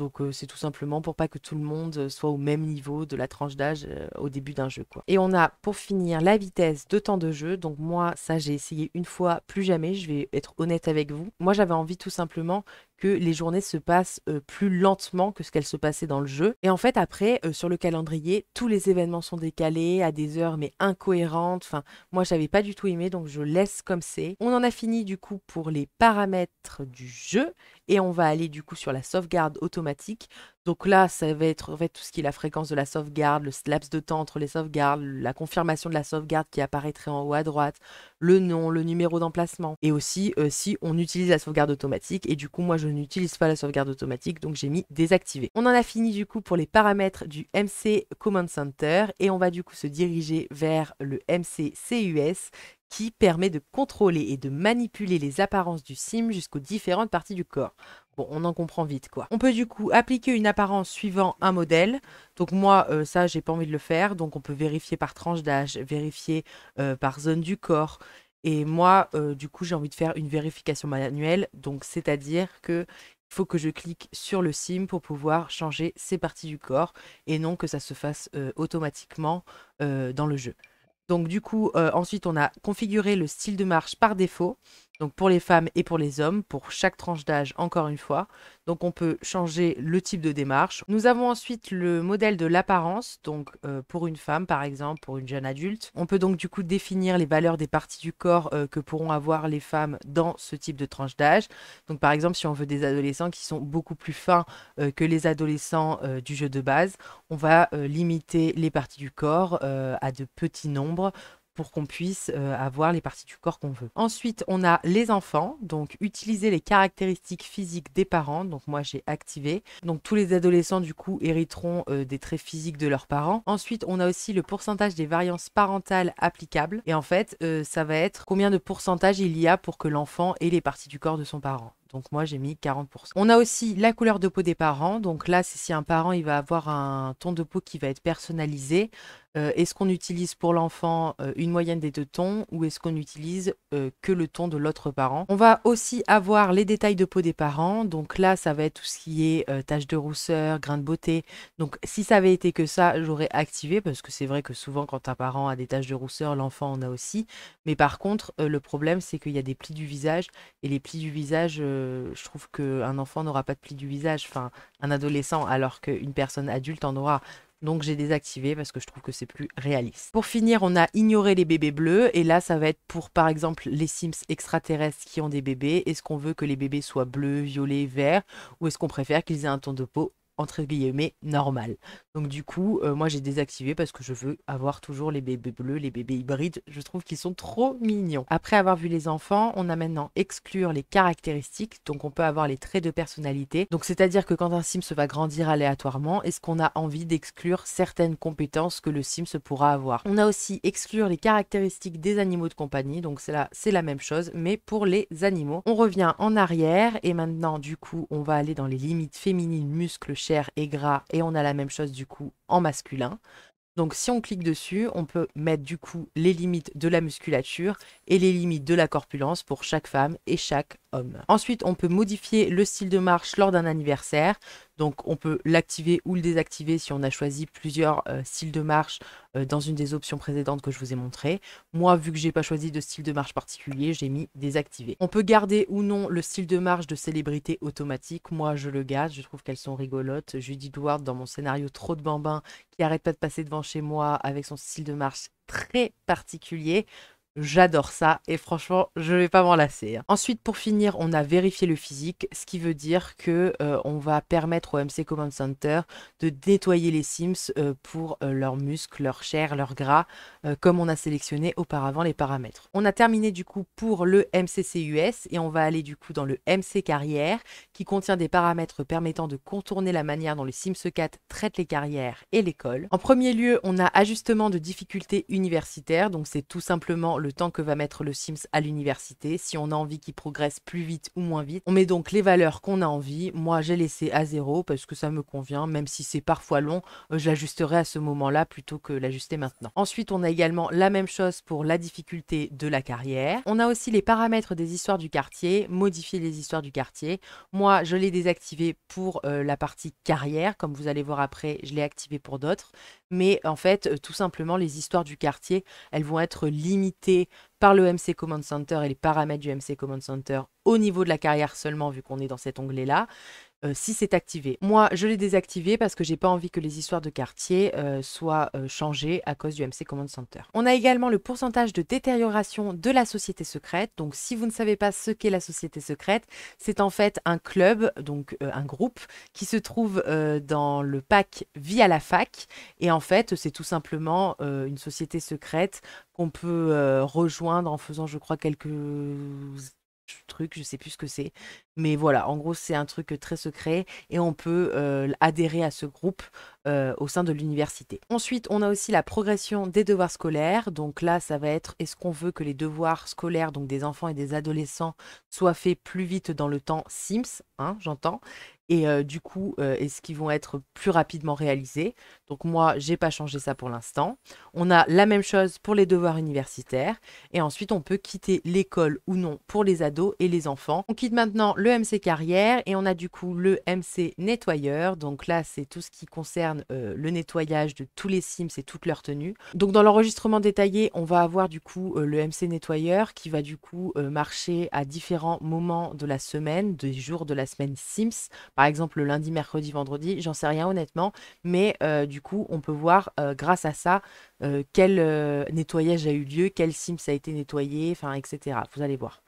Donc euh, c'est tout simplement pour pas que tout le monde euh, soit au même niveau de la tranche d'âge euh, au début d'un jeu. Quoi. Et on a pour finir la vitesse de temps de jeu. Donc moi ça j'ai essayé une fois, plus jamais, je vais être honnête avec vous. Moi j'avais envie tout simplement que les journées se passent euh, plus lentement que ce qu'elles se passaient dans le jeu. Et en fait, après, euh, sur le calendrier, tous les événements sont décalés à des heures mais incohérentes. Enfin, moi, j'avais pas du tout aimé, donc je laisse comme c'est. On en a fini du coup pour les paramètres du jeu et on va aller du coup sur la sauvegarde automatique. Donc là, ça va être tout ce qui est la fréquence de la sauvegarde, le laps de temps entre les sauvegardes, la confirmation de la sauvegarde qui apparaîtrait en haut à droite, le nom, le numéro d'emplacement. Et aussi euh, si on utilise la sauvegarde automatique. Et du coup, moi, je n'utilise pas la sauvegarde automatique, donc j'ai mis désactivé. On en a fini du coup pour les paramètres du MC Command Center et on va du coup se diriger vers le MC CUS qui permet de contrôler et de manipuler les apparences du SIM jusqu'aux différentes parties du corps on en comprend vite quoi. On peut du coup appliquer une apparence suivant un modèle. Donc moi, euh, ça, j'ai pas envie de le faire. Donc on peut vérifier par tranche d'âge, vérifier euh, par zone du corps. Et moi, euh, du coup, j'ai envie de faire une vérification manuelle. Donc c'est-à-dire que il faut que je clique sur le sim pour pouvoir changer ces parties du corps et non que ça se fasse automatiquement dans le jeu. Donc du coup, ensuite, on a configuré le style de marche par défaut. Donc pour les femmes et pour les hommes, pour chaque tranche d'âge encore une fois. Donc on peut changer le type de démarche. Nous avons ensuite le modèle de l'apparence, donc euh, pour une femme par exemple, pour une jeune adulte. On peut donc du coup définir les valeurs des parties du corps euh, que pourront avoir les femmes dans ce type de tranche d'âge. Donc par exemple si on veut des adolescents qui sont beaucoup plus fins euh, que les adolescents du jeu de base, on va limiter les parties du corps à de petits nombres pour qu'on puisse euh, avoir les parties du corps qu'on veut. Ensuite, on a les enfants, donc utiliser les caractéristiques physiques des parents. Donc moi, j'ai activé. Donc tous les adolescents, du coup, hériteront euh, des traits physiques de leurs parents. Ensuite, on a aussi le pourcentage des variances parentales applicables. Et en fait, euh, ça va être combien de pourcentage il y a pour que l'enfant ait les parties du corps de son parent. Donc moi j'ai mis 40%. On a aussi la couleur de peau des parents. Donc là c'est si un parent il va avoir un ton de peau qui va être personnalisé. Euh, est-ce qu'on utilise pour l'enfant euh, une moyenne des deux tons ou est-ce qu'on utilise euh, que le ton de l'autre parent On va aussi avoir les détails de peau des parents. Donc là ça va être tout ce qui est taches de rousseur, grains de beauté. Donc si ça avait été que ça j'aurais activé parce que c'est vrai que souvent quand un parent a des taches de rousseur l'enfant en a aussi. Mais par contre le problème c'est qu'il y a des plis du visage et les plis du visage je trouve qu'un enfant n'aura pas de pli du visage, enfin un adolescent, alors qu'une personne adulte en aura. Donc j'ai désactivé parce que je trouve que c'est plus réaliste. Pour finir, on a ignoré les bébés bleus et là ça va être pour par exemple les Sims extraterrestres qui ont des bébés. Est-ce qu'on veut que les bébés soient bleus, violets, verts ou est-ce qu'on préfère qu'ils aient un ton de peau entre guillemets normal. Donc du coup, euh, moi j'ai désactivé parce que je veux avoir toujours les bébés bleus, les bébés hybrides. Je trouve qu'ils sont trop mignons. Après avoir vu les enfants, on a maintenant exclure les caractéristiques, donc on peut avoir les traits de personnalité. Donc c'est-à-dire que quand un Sims va grandir aléatoirement, est-ce qu'on a envie d'exclure certaines compétences que le Sims pourra avoir On a aussi exclure les caractéristiques des animaux de compagnie, donc c'est la, même chose, mais pour les animaux. On revient en arrière et maintenant du coup on va aller dans les limites féminines muscles chez et gras, et on a la même chose du coup en masculin. Donc si on clique dessus, on peut mettre du coup les limites de la musculature et les limites de la corpulence pour chaque femme et chaque Ensuite, on peut modifier le style de marche lors d'un anniversaire. Donc, on peut l'activer ou le désactiver si on a choisi plusieurs euh, styles de marche euh, dans une des options précédentes que je vous ai montrées. Moi, vu que j'ai pas choisi de style de marche particulier, j'ai mis désactiver. On peut garder ou non le style de marche de célébrité automatique. Moi, je le garde. Je trouve qu'elles sont rigolotes. Judy Dward, dans mon scénario Trop de bambins, qui arrête pas de passer devant chez moi avec son style de marche très particulier. J'adore ça et franchement, je vais pas m'en lasser. Hein. Ensuite, pour finir, on a vérifié le physique, ce qui veut dire que euh, on va permettre au MC Command Center de nettoyer les Sims euh, pour euh, leurs muscles, leur chair, leur gras, comme on a sélectionné auparavant les paramètres. On a terminé du coup pour le MCCUS et on va aller du coup dans le MC Carrière qui contient des paramètres permettant de contourner la manière dont les Sims 4 traitent les carrières et l'école. En premier lieu, on a ajustement de difficultés universitaires, donc c'est tout simplement le temps que va mettre le Sims à l'université, si on a envie qu'il progresse plus vite ou moins vite. On met donc les valeurs qu'on a envie. Moi, j'ai laissé à zéro parce que ça me convient, même si c'est parfois long, euh, J'ajusterai à ce moment-là plutôt que l'ajuster maintenant. Ensuite, on a également la même chose pour la difficulté de la carrière. On a aussi les paramètres des histoires du quartier, modifier les histoires du quartier. Moi, je l'ai désactivé pour euh, la partie carrière, comme vous allez voir après, je l'ai activé pour d'autres. Mais en fait, euh, tout simplement, les histoires du quartier, elles vont être limitées par le MC Command Center et les paramètres du MC Command Center au niveau de la carrière seulement, vu qu'on est dans cet onglet-là. Euh, si c'est activé. Moi, je l'ai désactivé parce que j'ai pas envie que les histoires de quartier euh, soient euh, changées à cause du MC Command Center. On a également le pourcentage de détérioration de la société secrète. Donc, si vous ne savez pas ce qu'est la société secrète, c'est en fait un club, donc un groupe, qui se trouve dans le pack Via la fac. Et en fait, c'est tout simplement une société secrète qu'on peut rejoindre en faisant, je crois, quelques truc, je sais plus ce que c'est. Mais voilà, en gros, c'est un truc euh, très secret et on peut euh, adhérer à ce groupe euh, au sein de l'université. Ensuite, on a aussi la progression des devoirs scolaires. Donc là, ça va être est-ce qu'on veut que les devoirs scolaires, donc des enfants et des adolescents, soient faits plus vite dans le temps Sims, hein, j'entends et euh, du coup, euh, est-ce qu'ils vont être plus rapidement réalisés Donc moi, j'ai pas changé ça pour l'instant. On a la même chose pour les devoirs universitaires. Et ensuite, on peut quitter l'école ou non pour les ados et les enfants. On quitte maintenant le MC carrière et on a du coup le MC nettoyeur. Donc là, c'est tout ce qui concerne euh, le nettoyage de tous les sims et toutes leurs tenues. Donc dans l'enregistrement détaillé, on va avoir du coup le MC nettoyeur qui va du coup marcher à différents moments de la semaine, des jours de la semaine sims par exemple le lundi, mercredi, vendredi, j'en sais rien honnêtement, mais euh, du coup on peut voir euh, grâce à ça euh, quel nettoyage a eu lieu, quel sims a été nettoyé, enfin etc. Vous allez voir.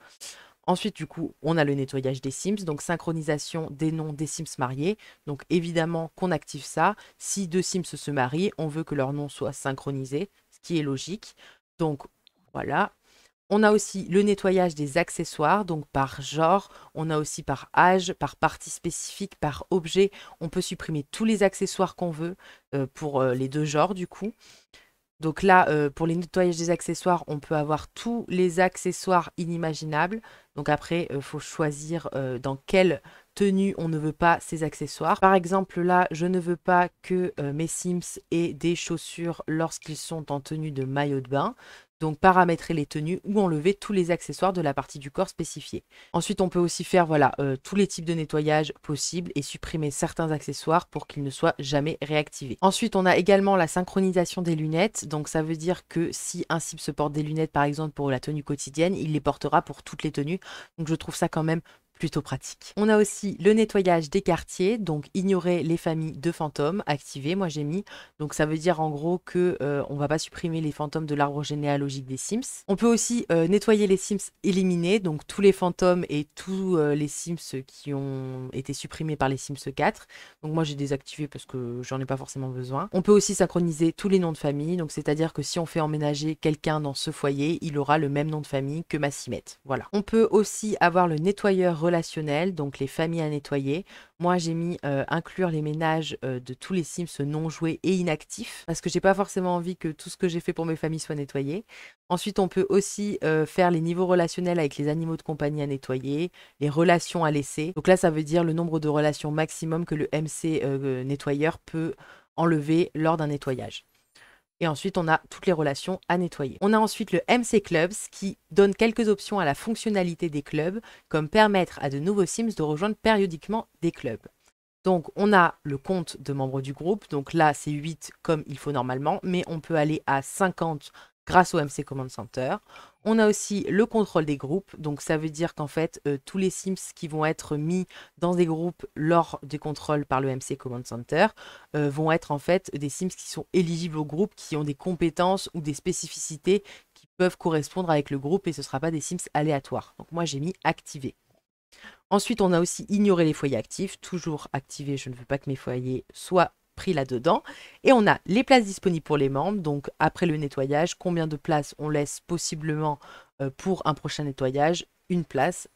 Ensuite, du coup, on a le nettoyage des Sims, donc synchronisation des noms des Sims mariés. Donc évidemment qu'on active ça. Si deux Sims se marient, on veut que leurs noms soient synchronisés, ce qui est logique. Donc voilà, on a aussi le nettoyage des accessoires, donc par genre, on a aussi par âge, par partie spécifique, par objet. On peut supprimer tous les accessoires qu'on veut euh, pour euh, les deux genres du coup. Donc là, euh, pour les nettoyages des accessoires, on peut avoir tous les accessoires inimaginables. Donc après, il faut choisir dans quelle tenue on ne veut pas ces accessoires. Par exemple, là, je ne veux pas que mes Sims aient des chaussures lorsqu'ils sont en tenue de maillot de bain donc paramétrer les tenues ou enlever tous les accessoires de la partie du corps spécifiée. Ensuite, on peut aussi faire voilà, euh, tous les types de nettoyage possibles et supprimer certains accessoires pour qu'ils ne soient jamais réactivés. Ensuite, on a également la synchronisation des lunettes, donc ça veut dire que si un cible se porte des lunettes par exemple pour la tenue quotidienne, il les portera pour toutes les tenues, donc je trouve ça quand même pratique. On a aussi le nettoyage des quartiers, donc ignorer les familles de fantômes, activés moi j'ai mis. Donc ça veut dire en gros que euh, on va pas supprimer les fantômes de l'arbre généalogique des Sims. On peut aussi euh, nettoyer les Sims éliminés, donc tous les fantômes et tous euh, les Sims qui ont été supprimés par les Sims 4. Donc moi j'ai désactivé parce que j'en ai pas forcément besoin. On peut aussi synchroniser tous les noms de famille, donc c'est-à-dire que si on fait emménager quelqu'un dans ce foyer, il aura le même nom de famille que Massimette. Voilà. On peut aussi avoir le nettoyeur donc les familles à nettoyer. Moi, j'ai mis euh, inclure les ménages euh, de tous les Sims non joués et inactifs, parce que j'ai pas forcément envie que tout ce que j'ai fait pour mes familles soit nettoyé. Ensuite, on peut aussi euh, faire les niveaux relationnels avec les animaux de compagnie à nettoyer, les relations à laisser. Donc là, ça veut dire le nombre de relations maximum que le MC nettoyeur peut enlever lors d'un nettoyage. Et ensuite, on a toutes les relations à nettoyer. On a ensuite le MC Clubs qui donne quelques options à la fonctionnalité des clubs, comme permettre à de nouveaux Sims de rejoindre périodiquement des clubs. Donc on a le compte de membres du groupe, donc là c'est 8 comme il faut normalement, mais on peut aller à 50 grâce au MC Command Center. On a aussi le contrôle des groupes, donc ça veut dire qu'en fait euh, tous les Sims qui vont être mis dans des groupes lors des contrôles par le MC Command Center euh, vont être en fait des Sims qui sont éligibles au groupe, qui ont des compétences ou des spécificités qui peuvent correspondre avec le groupe et ce ne sera pas des Sims aléatoires. Donc moi j'ai mis activé. Ensuite, on a aussi ignoré les foyers actifs, toujours activé, je ne veux pas que mes foyers soient pris là-dedans. Et on a les places disponibles pour les membres, donc après le nettoyage, combien de places on laisse possiblement euh, pour un prochain nettoyage, une place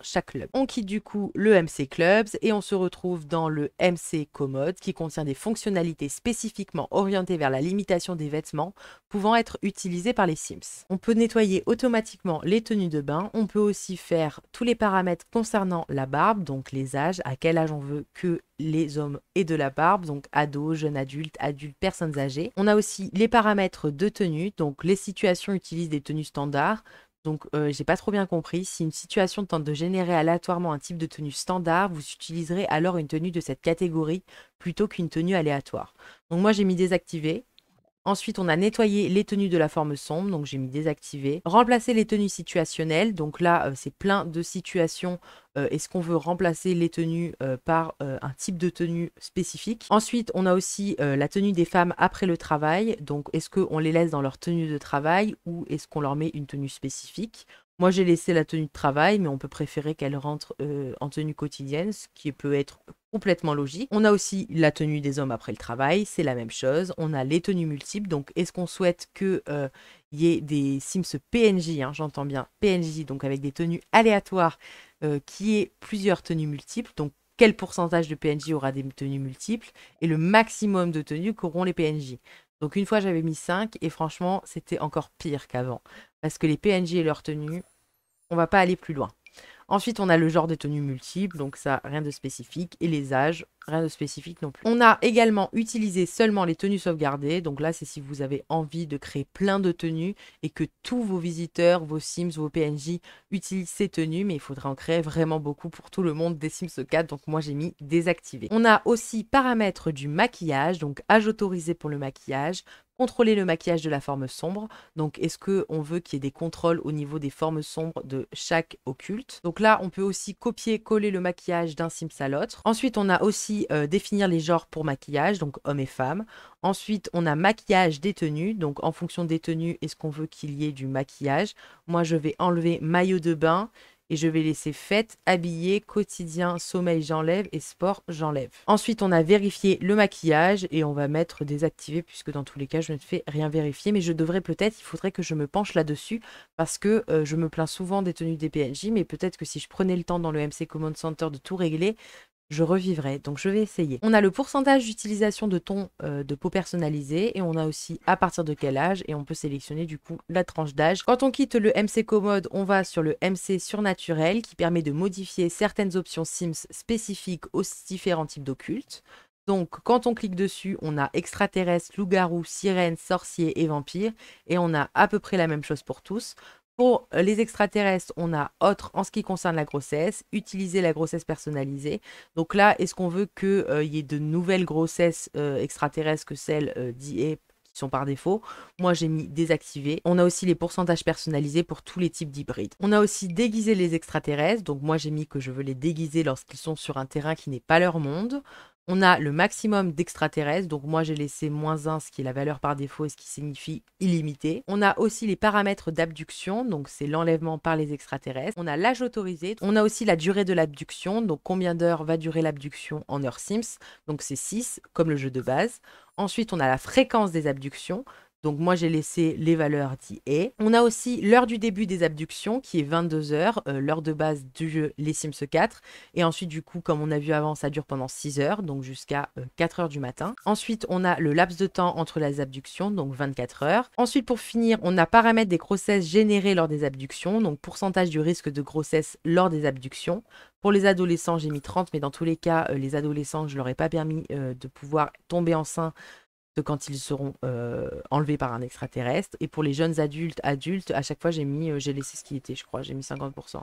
chaque club. On quitte du coup le MC Clubs et on se retrouve dans le MC Commode qui contient des fonctionnalités spécifiquement orientées vers la limitation des vêtements pouvant être utilisés par les Sims. On peut nettoyer automatiquement les tenues de bain, on peut aussi faire tous les paramètres concernant la barbe, donc les âges, à quel âge on veut que les hommes aient de la barbe, donc ados, jeunes adultes, adultes, personnes âgées. On a aussi les paramètres de tenue, donc les situations utilisent des tenues standards, donc, je euh, j'ai pas trop bien compris. Si une situation tente de générer aléatoirement un type de tenue standard, vous utiliserez alors une tenue de cette catégorie plutôt qu'une tenue aléatoire. Donc, moi, j'ai mis désactivé. Ensuite, on a nettoyé les tenues de la forme sombre, donc j'ai mis désactivé. Remplacer les tenues situationnelles, donc là, euh, c'est plein de situations. Euh, est-ce qu'on veut remplacer les tenues euh, par un type de tenue spécifique Ensuite, on a aussi la tenue des femmes après le travail. Donc, est-ce qu'on les laisse dans leur tenue de travail ou est-ce qu'on leur met une tenue spécifique moi, j'ai laissé la tenue de travail, mais on peut préférer qu'elle rentre en tenue quotidienne, ce qui peut être complètement logique. On a aussi la tenue des hommes après le travail, c'est la même chose. On a les tenues multiples, donc est-ce qu'on souhaite que euh, y ait des Sims PNJ, hein, j'entends bien PNJ, donc avec des tenues aléatoires, euh, qui est plusieurs tenues multiples, donc quel pourcentage de PNJ aura des tenues multiples et le maximum de tenues qu'auront les PNJ. Donc une fois j'avais mis 5 et franchement c'était encore pire qu'avant. Parce que les PNJ et leurs tenues, on va pas aller plus loin. Ensuite, on a le genre des tenues multiples, donc ça, rien de spécifique. Et les âges, rien de spécifique non plus. On a également utilisé seulement les tenues sauvegardées. Donc là, c'est si vous avez envie de créer plein de tenues et que tous vos visiteurs, vos Sims, vos PNJ utilisent ces tenues. Mais il faudrait en créer vraiment beaucoup pour tout le monde des Sims 4. Donc moi, j'ai mis désactivé. On a aussi paramètres du maquillage, donc âge autorisé pour le maquillage, contrôler le maquillage de la forme sombre. Donc, est-ce qu'on veut qu'il y ait des contrôles au niveau des formes sombres de chaque occulte Donc là, on peut aussi copier-coller le maquillage d'un Sims à l'autre. Ensuite, on a aussi euh, définir les genres pour maquillage, donc hommes et femmes. Ensuite, on a maquillage des tenues. Donc, en fonction des tenues, est-ce qu'on veut qu'il y ait du maquillage Moi, je vais enlever maillot de bain et je vais laisser fête, habillé, quotidien, sommeil j'enlève et sport j'enlève. Ensuite, on a vérifié le maquillage et on va mettre désactivé puisque dans tous les cas, je ne fais rien vérifier, mais je devrais peut-être, il faudrait que je me penche là-dessus parce que euh, je me plains souvent des tenues des PNJ, mais peut-être que si je prenais le temps dans le MC Command Center de tout régler, je revivrai. Donc je vais essayer. On a le pourcentage d'utilisation de ton euh, de peau personnalisé et on a aussi à partir de quel âge et on peut sélectionner du coup la tranche d'âge. Quand on quitte le MC commode, on va sur le MC surnaturel qui permet de modifier certaines options Sims spécifiques aux différents types d'occultes. Donc, quand on clique dessus, on a extraterrestre, loup-garou, sirène, sorcier et vampire. Et on a à peu près la même chose pour tous. Pour euh, les extraterrestres, on a autre en ce qui concerne la grossesse, utiliser la grossesse personnalisée. Donc là, est-ce qu'on veut qu'il euh, y ait de nouvelles grossesses euh, extraterrestres que celles euh, d'IA qui sont par défaut Moi, j'ai mis désactiver. On a aussi les pourcentages personnalisés pour tous les types d'hybrides. On a aussi déguiser les extraterrestres. Donc moi, j'ai mis que je veux les déguiser lorsqu'ils sont sur un terrain qui n'est pas leur monde. On a le maximum d'extraterrestres, donc moi j'ai laissé moins 1, ce qui est la valeur par défaut et ce qui signifie illimité. On a aussi les paramètres d'abduction, donc c'est l'enlèvement par les extraterrestres. On a l'âge autorisé, on a aussi la durée de l'abduction, donc combien d'heures va durer l'abduction en heures Sims, donc c'est 6 comme le jeu de base. Ensuite on a la fréquence des abductions, donc moi j'ai laissé les valeurs dits « et ». On a aussi l'heure du début des abductions qui est 22h, euh, l'heure de base du jeu Les Sims 4. Et ensuite du coup comme on a vu avant ça dure pendant 6 heures, donc jusqu'à 4 euh, h du matin. Ensuite on a le laps de temps entre les abductions, donc 24 heures. Ensuite pour finir on a paramètres des grossesses générées lors des abductions, donc pourcentage du risque de grossesse lors des abductions. Pour les adolescents j'ai mis 30 mais dans tous les cas euh, les adolescents je leur ai pas permis de pouvoir tomber enceinte quand ils seront euh, enlevés par un extraterrestre. Et pour les jeunes adultes, adultes, à chaque fois, j'ai mis, euh, j'ai laissé ce qui était, je crois, j'ai mis 50%.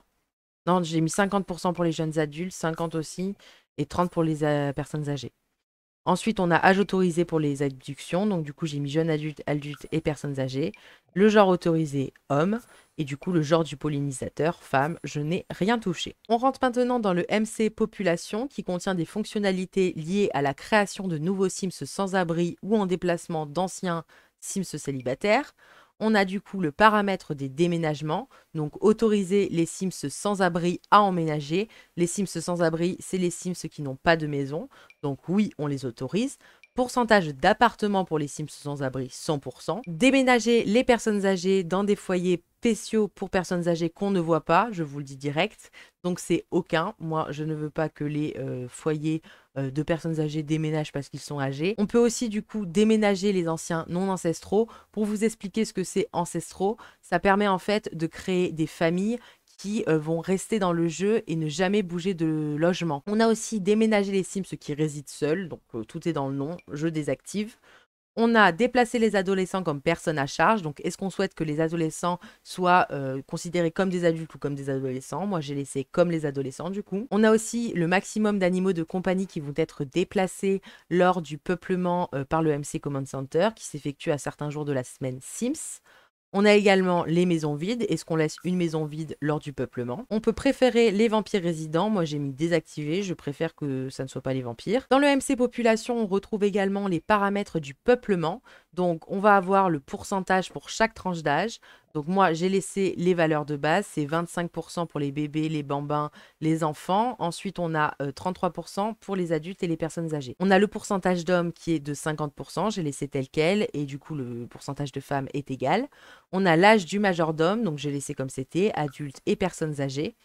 Non, j'ai mis 50% pour les jeunes adultes, 50 aussi, et 30 pour les euh, personnes âgées. Ensuite, on a âge autorisé pour les abductions. Donc, du coup, j'ai mis jeunes adultes, adultes et personnes âgées. Le genre autorisé, homme. Et du coup, le genre du pollinisateur, femme. Je n'ai rien touché. On rentre maintenant dans le MC Population qui contient des fonctionnalités liées à la création de nouveaux Sims sans abri ou en déplacement d'anciens Sims célibataires. On a du coup le paramètre des déménagements, donc autoriser les Sims sans-abri à emménager. Les Sims sans-abri, c'est les Sims qui n'ont pas de maison, donc oui, on les autorise pourcentage d'appartements pour les Sims sans-abri 100%, déménager les personnes âgées dans des foyers spéciaux pour personnes âgées qu'on ne voit pas, je vous le dis direct, donc c'est aucun. Moi, je ne veux pas que les euh, foyers euh, de personnes âgées déménagent parce qu'ils sont âgés. On peut aussi du coup déménager les anciens non ancestraux. Pour vous expliquer ce que c'est ancestraux, ça permet en fait de créer des familles qui vont rester dans le jeu et ne jamais bouger de logement. On a aussi déménagé les Sims qui résident seuls, donc tout est dans le nom, je désactive. On a déplacé les adolescents comme personnes à charge. Donc, est-ce qu'on souhaite que les adolescents soient considérés comme des adultes ou comme des adolescents Moi, j'ai laissé comme les adolescents, du coup. On a aussi le maximum d'animaux de compagnie qui vont être déplacés lors du peuplement par le MC Command Center, qui s'effectue à certains jours de la semaine Sims. On a également les maisons vides. Est-ce qu'on laisse une maison vide lors du peuplement On peut préférer les vampires résidents. Moi, j'ai mis désactivé. Je préfère que ça ne soit pas les vampires. Dans le MC Population, on retrouve également les paramètres du peuplement. Donc, on va avoir le pourcentage pour chaque tranche d'âge. Donc, moi, j'ai laissé les valeurs de base. C'est 25% pour les bébés, les bambins, les enfants. Ensuite, on a 33% euh, pour les adultes et les personnes âgées. On a le pourcentage d'hommes qui est de 50%. J'ai laissé tel quel. Et du coup, le pourcentage de femmes est égal. On a l'âge du majordome. Donc, j'ai laissé comme c'était, adultes et personnes âgées.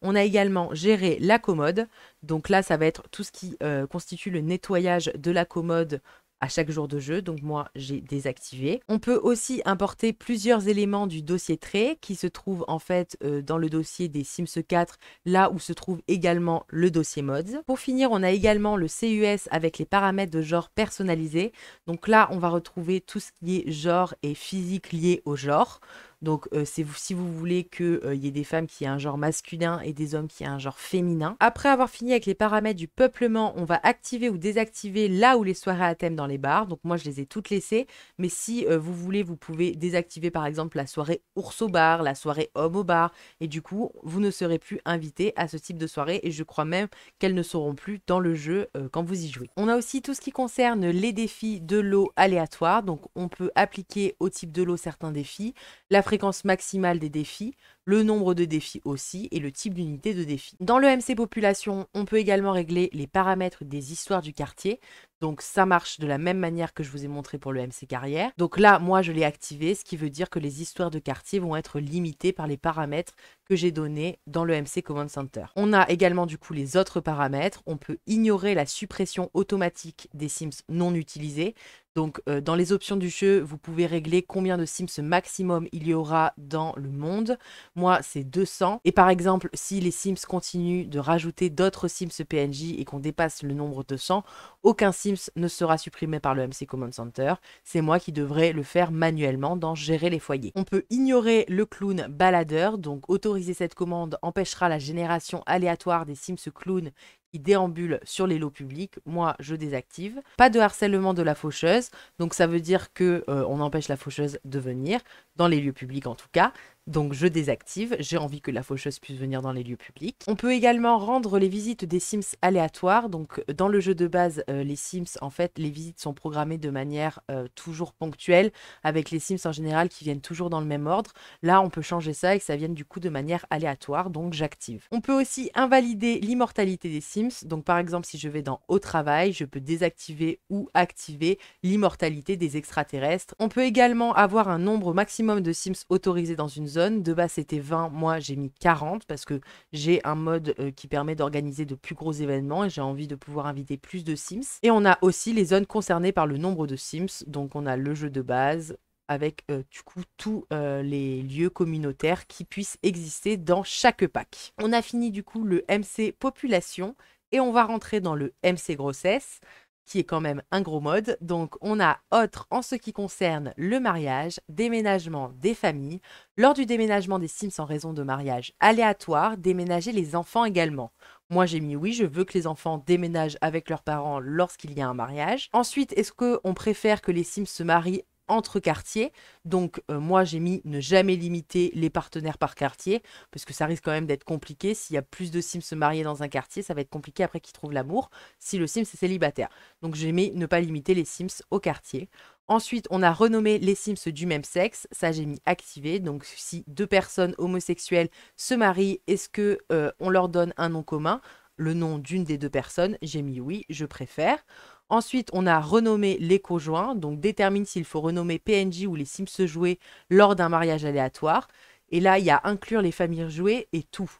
On a également géré la commode. Donc là, ça va être tout ce qui euh, constitue le nettoyage de la commode à chaque jour de jeu, donc moi j'ai désactivé. On peut aussi importer plusieurs éléments du dossier trait qui se trouve en fait euh, dans le dossier des Sims 4, là où se trouve également le dossier mods. Pour finir, on a également le CUS avec les paramètres de genre personnalisés. Donc là, on va retrouver tout ce qui est genre et physique lié au genre. Donc, euh, si vous voulez qu'il euh, y ait des femmes qui aient un genre masculin et des hommes qui aient un genre féminin. Après avoir fini avec les paramètres du peuplement, on va activer ou désactiver là où les soirées à thème dans les bars. Donc, moi, je les ai toutes laissées. Mais si euh, vous voulez, vous pouvez désactiver par exemple la soirée ours au bar, la soirée homme au bar. Et du coup, vous ne serez plus invité à ce type de soirée. Et je crois même qu'elles ne seront plus dans le jeu quand vous y jouez. On a aussi tout ce qui concerne les défis de l'eau aléatoire. Donc, on peut appliquer au type de l'eau certains défis. La fréquence maximale des défis le nombre de défis aussi et le type d'unité de défi. Dans le MC Population, on peut également régler les paramètres des histoires du quartier. Donc ça marche de la même manière que je vous ai montré pour le MC Carrière. Donc là, moi, je l'ai activé, ce qui veut dire que les histoires de quartier vont être limitées par les paramètres que j'ai donnés dans le MC Command Center. On a également du coup les autres paramètres. On peut ignorer la suppression automatique des Sims non utilisés. Donc euh, dans les options du jeu, vous pouvez régler combien de Sims maximum il y aura dans le monde. Moi, c'est 200. Et par exemple, si les Sims continuent de rajouter d'autres Sims PNJ et qu'on dépasse le nombre de 100, aucun Sims ne sera supprimé par le MC Command Center. C'est moi qui devrais le faire manuellement dans Gérer les foyers. On peut ignorer le clown baladeur, donc autoriser cette commande empêchera la génération aléatoire des Sims clowns il déambule sur les lots publics, moi je désactive. Pas de harcèlement de la faucheuse, donc ça veut dire que euh, on empêche la faucheuse de venir dans les lieux publics en tout cas. Donc je désactive, j'ai envie que la faucheuse puisse venir dans les lieux publics. On peut également rendre les visites des Sims aléatoires. Donc euh, dans le jeu de base, euh, les Sims, en fait, les visites sont programmées de manière toujours ponctuelle, avec les Sims en général qui viennent toujours dans le même ordre. Là, on peut changer ça et que ça vienne du coup de manière aléatoire, donc j'active. On peut aussi invalider l'immortalité des Sims donc par exemple, si je vais dans Au travail, je peux désactiver ou activer l'immortalité des extraterrestres. On peut également avoir un nombre maximum de Sims autorisés dans une zone. De base, c'était 20, moi j'ai mis 40 parce que j'ai un mode euh, qui permet d'organiser de plus gros événements et j'ai envie de pouvoir inviter plus de Sims. Et on a aussi les zones concernées par le nombre de Sims. Donc on a le jeu de base, avec euh, du coup tous euh, les lieux communautaires qui puissent exister dans chaque pack. On a fini du coup le MC population et on va rentrer dans le MC grossesse qui est quand même un gros mode. Donc on a autre en ce qui concerne le mariage, déménagement des familles, lors du déménagement des Sims en raison de mariage aléatoire, déménager les enfants également. Moi j'ai mis oui, je veux que les enfants déménagent avec leurs parents lorsqu'il y a un mariage. Ensuite, est-ce qu'on préfère que les Sims se marient entre quartiers. Donc euh, moi j'ai mis ne jamais limiter les partenaires par quartier, parce que ça risque quand même d'être compliqué. S'il y a plus de Sims se marier dans un quartier, ça va être compliqué après qu'ils trouvent l'amour, si le Sims est célibataire. Donc j'ai mis ne pas limiter les Sims au quartier. Ensuite, on a renommé les Sims du même sexe. Ça, j'ai mis activé. Donc, si deux personnes homosexuelles se marient, est-ce que euh, on leur donne un nom commun Le nom d'une des deux personnes J'ai mis oui, je préfère. Ensuite, on a renommé les conjoints, donc détermine s'il faut renommer PNJ ou les sims joués lors d'un mariage aléatoire. Et là, il y a inclure les familles jouées et tout.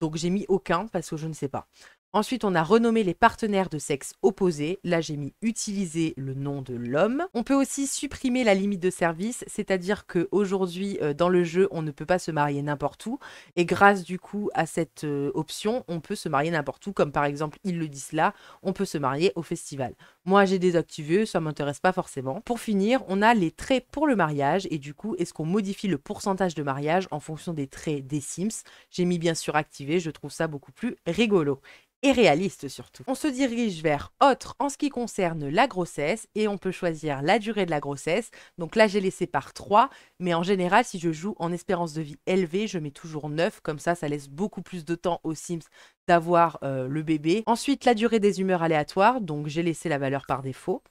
Donc j'ai mis aucun parce que je ne sais pas. Ensuite, on a renommé les partenaires de sexe opposé. Là, j'ai mis utiliser le nom de l'homme. On peut aussi supprimer la limite de service, c'est-à-dire que aujourd'hui euh, dans le jeu, on ne peut pas se marier n'importe où et grâce du coup à cette euh, option, on peut se marier n'importe où comme par exemple, ils le disent là, on peut se marier au festival. Moi, j'ai désactivé, ça m'intéresse pas forcément. Pour finir, on a les traits pour le mariage et du coup, est-ce qu'on modifie le pourcentage de mariage en fonction des traits des Sims J'ai mis bien sûr activé, je trouve ça beaucoup plus rigolo et réaliste surtout. On se dirige vers autre en ce qui concerne la grossesse et on peut choisir la durée de la grossesse. Donc là, j'ai laissé par 3, mais en général, si je joue en espérance de vie élevée, je mets toujours 9, comme ça, ça laisse beaucoup plus de temps aux Sims d'avoir euh, le bébé. Ensuite, la durée des humeurs aléatoires, donc j'ai laissé la valeur par défaut.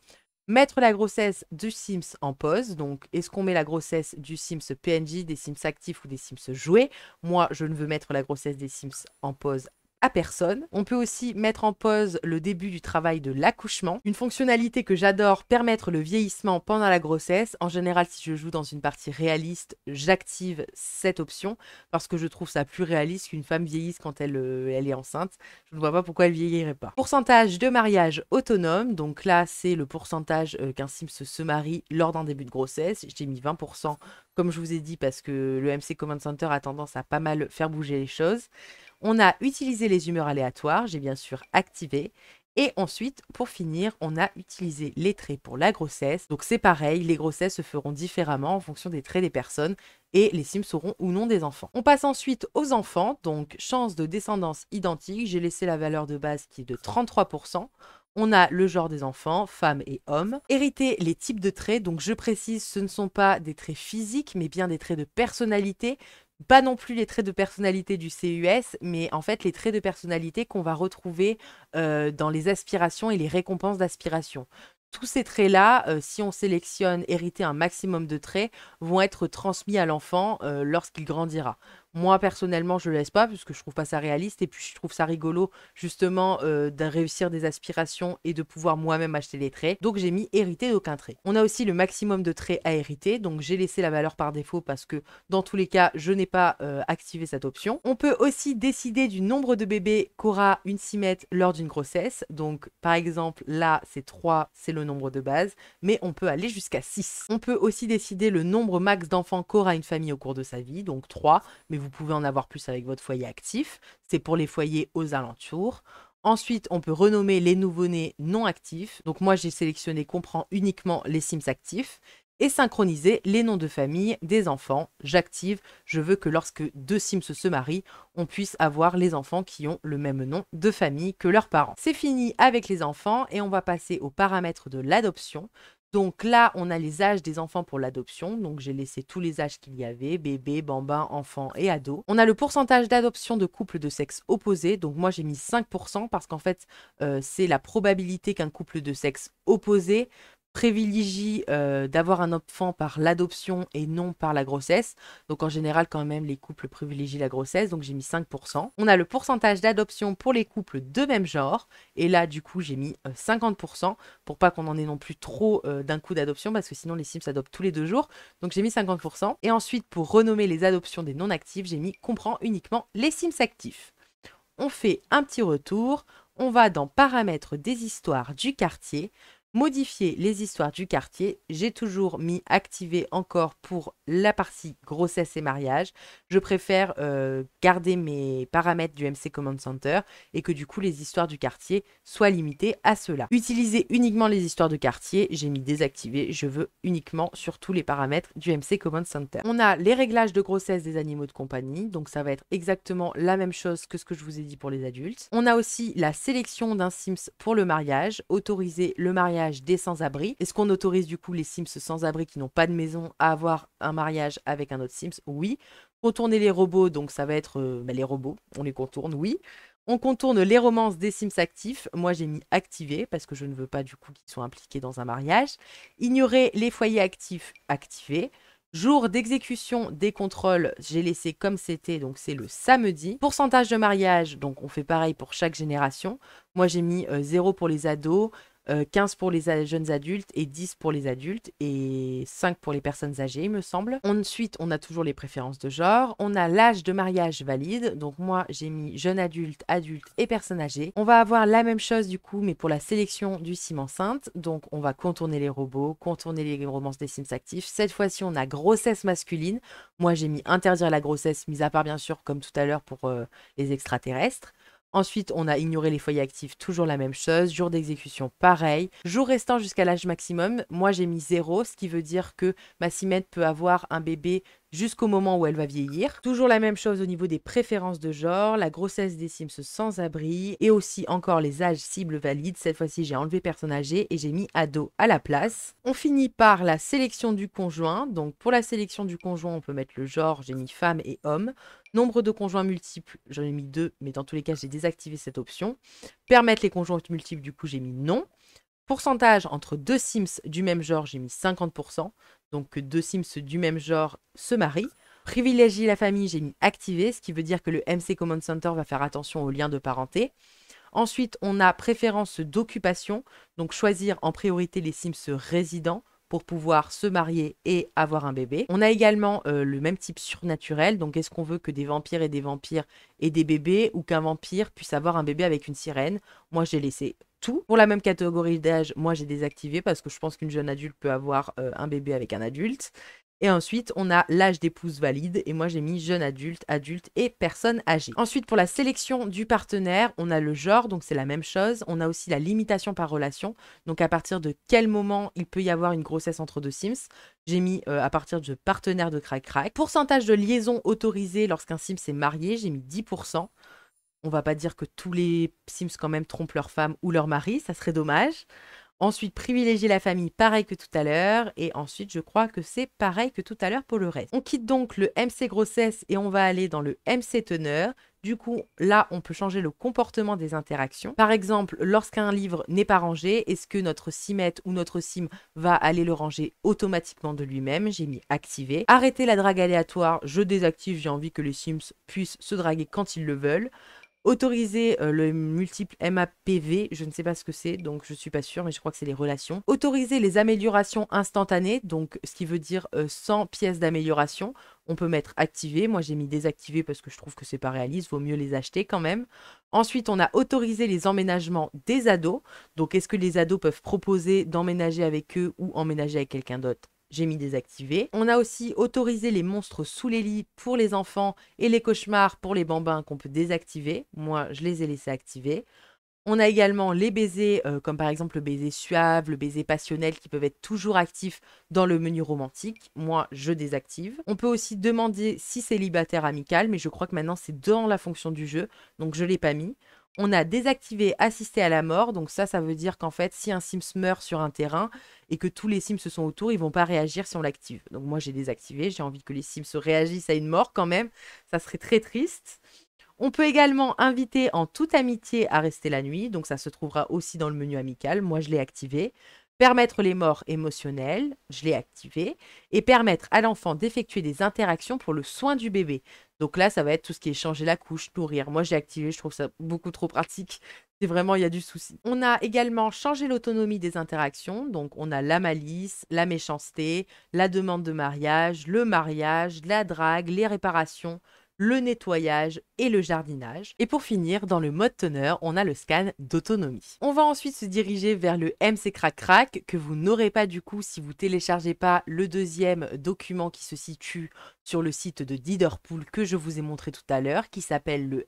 Mettre la grossesse du Sims en pause, donc est-ce qu'on met la grossesse du Sims PNJ, des Sims actifs ou des Sims joués Moi, je ne veux mettre la grossesse des Sims en pause à personne. On peut aussi mettre en pause le début du travail de l'accouchement. Une fonctionnalité que j'adore, permettre le vieillissement pendant la grossesse. En général, si je joue dans une partie réaliste, j'active cette option parce que je trouve ça plus réaliste qu'une femme vieillisse quand elle, euh, elle est enceinte. Je ne vois pas pourquoi elle vieillirait pas. Pourcentage de mariage autonome. Donc là, c'est le pourcentage euh, qu'un Sims se marie lors d'un début de grossesse. J'ai mis 20% comme je vous ai dit, parce que le MC Command Center a tendance à pas mal faire bouger les choses. On a utilisé les humeurs aléatoires, j'ai bien sûr activé. Et ensuite, pour finir, on a utilisé les traits pour la grossesse. Donc c'est pareil, les grossesses se feront différemment en fonction des traits des personnes et les Sims seront ou non des enfants. On passe ensuite aux enfants, donc chance de descendance identique. J'ai laissé la valeur de base qui est de 33%. On a le genre des enfants, femmes et hommes. Hériter les types de traits, donc je précise, ce ne sont pas des traits physiques, mais bien des traits de personnalité, pas non plus les traits de personnalité du CUS, mais en fait les traits de personnalité qu'on va retrouver euh, dans les aspirations et les récompenses d'aspiration. Tous ces traits-là, euh, si on sélectionne hériter un maximum de traits, vont être transmis à l'enfant euh, lorsqu'il grandira. Moi, personnellement, je le laisse pas, puisque je trouve pas ça réaliste. Et puis, je trouve ça rigolo, justement, euh, de réussir des aspirations et de pouvoir moi-même acheter les traits. Donc, j'ai mis hériter aucun trait. On a aussi le maximum de traits à hériter. Donc, j'ai laissé la valeur par défaut parce que, dans tous les cas, je n'ai pas euh, activé cette option. On peut aussi décider du nombre de bébés qu'aura une cimette lors d'une grossesse. Donc, par exemple, là, c'est 3, c'est le nombre de base. Mais on peut aller jusqu'à 6. On peut aussi décider le nombre max d'enfants qu'aura une famille au cours de sa vie. Donc, 3. Mais vous pouvez en avoir plus avec votre foyer actif. C'est pour les foyers aux alentours. Ensuite, on peut renommer les nouveau-nés non actifs. Donc moi, j'ai sélectionné comprend uniquement les Sims actifs et synchroniser les noms de famille des enfants. J'active, je veux que lorsque deux Sims se marient, on puisse avoir les enfants qui ont le même nom de famille que leurs parents. C'est fini avec les enfants et on va passer aux paramètres de l'adoption. Donc là, on a les âges des enfants pour l'adoption. Donc j'ai laissé tous les âges qu'il y avait, bébé, bambin, enfant et ado. On a le pourcentage d'adoption de couples de sexe opposé. Donc moi j'ai mis 5% parce qu'en fait euh, c'est la probabilité qu'un couple de sexe opposé privilégie euh, d'avoir un enfant par l'adoption et non par la grossesse. Donc en général quand même les couples privilégient la grossesse, donc j'ai mis 5%. On a le pourcentage d'adoption pour les couples de même genre, et là du coup j'ai mis 50% euh, pour pas qu'on en ait non plus trop euh, d'un coup d'adoption, parce que sinon les sims adoptent tous les deux jours, donc j'ai mis 50%. Et ensuite pour renommer les adoptions des non actifs, j'ai mis comprend uniquement les sims actifs. On fait un petit retour, on va dans paramètres des histoires du quartier, modifier les histoires du quartier. J'ai toujours mis activé encore pour la partie grossesse et mariage. Je préfère euh, garder mes paramètres du MC Command Center et que du coup les histoires du quartier soient limitées à cela. Utiliser uniquement les histoires de quartier, j'ai mis désactivé. Je veux uniquement sur tous les paramètres du MC Command Center. On a les réglages de grossesse des animaux de compagnie. Donc ça va être exactement la même chose que ce que je vous ai dit pour les adultes. On a aussi la sélection d'un Sims pour le mariage. Autoriser le mariage des sans-abri Est-ce qu'on autorise du coup les Sims sans-abri qui n'ont pas de maison à avoir un mariage avec un autre Sims Oui. Contourner les robots, donc ça va être euh, bah, les robots, on les contourne, oui. On contourne les romances des Sims actifs. Moi, j'ai mis activé parce que je ne veux pas du coup qu'ils soient impliqués dans un mariage. Ignorer les foyers actifs, activé. Jour d'exécution des contrôles, j'ai laissé comme c'était, donc c'est le samedi. Pourcentage de mariage, donc on fait pareil pour chaque génération. Moi, j'ai mis euh, zéro 0 pour les ados, 15 euh, pour les jeunes adultes et 10 pour les adultes et 5 pour les personnes âgées, il me semble. Ensuite, on a toujours les préférences de genre. On a l'âge de mariage valide. Donc moi, j'ai mis jeune adulte, adulte et personne âgée. On va avoir la même chose du coup, mais pour la sélection du sim enceinte. Donc on va contourner les robots, contourner les romances des sims actifs. Cette fois-ci, on a grossesse masculine. Moi, j'ai mis interdire la grossesse, mis à part bien sûr, comme tout à l'heure pour euh, les extraterrestres. Ensuite, on a ignoré les foyers actifs, toujours la même chose. Jour d'exécution, pareil. Jour restant jusqu'à l'âge maximum, moi j'ai mis 0, ce qui veut dire que ma simette peut avoir un bébé jusqu'au moment où elle va vieillir. Toujours la même chose au niveau des préférences de genre, la grossesse des Sims sans abri et aussi encore les âges cibles valides. Cette fois-ci, j'ai enlevé personne âgée et j'ai mis ado à la place. On finit par la sélection du conjoint. Donc pour la sélection du conjoint, on peut mettre le genre, j'ai mis femme et homme. Nombre de conjoints multiples, j'en ai mis deux, mais dans tous les cas, j'ai désactivé cette option. Permettre les conjoints multiples, du coup, j'ai mis non. Pourcentage entre deux Sims du même genre, j'ai mis 50%. Donc deux Sims du même genre se marient. Privilégier la famille, j'ai mis activé, ce qui veut dire que le MC Command Center va faire attention aux liens de parenté. Ensuite, on a préférence d'occupation, donc choisir en priorité les Sims résidents pour pouvoir se marier et avoir un bébé. On a également euh, le même type surnaturel, donc est-ce qu'on veut que des vampires et des vampires et des bébés ou qu'un vampire puisse avoir un bébé avec une sirène Moi j'ai laissé tout. Pour la même catégorie d'âge, moi j'ai désactivé parce que je pense qu'une jeune adulte peut avoir euh, un bébé avec un adulte. Et ensuite, on a l'âge d'épouse valide. Et moi, j'ai mis jeune adulte, adulte et personne âgée. Ensuite, pour la sélection du partenaire, on a le genre, donc c'est la même chose. On a aussi la limitation par relation. Donc à partir de quel moment il peut y avoir une grossesse entre deux Sims. J'ai mis euh, à partir de partenaire de crack crack. Pourcentage de liaison autorisée lorsqu'un Sims est marié, j'ai mis 10%. On va pas dire que tous les Sims quand même trompent leur femme ou leur mari, ça serait dommage. Ensuite, privilégier la famille, pareil que tout à l'heure. Et ensuite, je crois que c'est pareil que tout à l'heure pour le reste. On quitte donc le MC grossesse et on va aller dans le MC teneur. Du coup, là, on peut changer le comportement des interactions. Par exemple, lorsqu'un livre n'est pas rangé, est-ce que notre simette ou notre sim va aller le ranger automatiquement de lui-même J'ai mis activer. Arrêter la drague aléatoire, je désactive, j'ai envie que les sims puissent se draguer quand ils le veulent. Autoriser euh, le multiple MAPV, je ne sais pas ce que c'est, donc je suis pas sûre, mais je crois que c'est les relations. Autoriser les améliorations instantanées, donc ce qui veut dire 100 euh, pièces d'amélioration. On peut mettre activé, moi j'ai mis désactivé parce que je trouve que c'est pas réaliste, vaut mieux les acheter quand même. Ensuite, on a autorisé les emménagements des ados. Donc est-ce que les ados peuvent proposer d'emménager avec eux ou emménager avec quelqu'un d'autre j'ai mis désactivé. On a aussi autorisé les monstres sous les lits pour les enfants et les cauchemars pour les bambins qu'on peut désactiver. Moi, je les ai laissés activer. On a également les baisers, euh, comme par exemple le baiser suave, le baiser passionnel, qui peuvent être toujours actifs dans le menu romantique. Moi, je désactive. On peut aussi demander si célibataire amical, mais je crois que maintenant c'est dans la fonction du jeu, donc je ne l'ai pas mis. On a désactivé assister à la mort, donc ça, ça veut dire qu'en fait, si un Sims meurt sur un terrain et que tous les Sims se sont autour, ils vont pas réagir si on l'active. Donc moi, j'ai désactivé, j'ai envie que les Sims réagissent à une mort quand même, ça serait très triste. On peut également inviter en toute amitié à rester la nuit, donc ça se trouvera aussi dans le menu amical, moi je l'ai activé. Permettre les morts émotionnelles, je l'ai activé. Et permettre à l'enfant d'effectuer des interactions pour le soin du bébé. Donc là, ça va être tout ce qui est changer la couche, nourrir. Moi, j'ai activé, je trouve ça beaucoup trop pratique. C'est vraiment, il y a du souci. On a également changé l'autonomie des interactions. Donc, on a la malice, la méchanceté, la demande de mariage, le mariage, la drague, les réparations, le nettoyage et le jardinage. Et pour finir, dans le mode teneur, on a le scan d'autonomie. On va ensuite se diriger vers le MC Crack Crack que vous n'aurez pas du coup si vous téléchargez pas le deuxième document qui se situe sur le site de Diderpool que je vous ai montré tout à l'heure, qui s'appelle le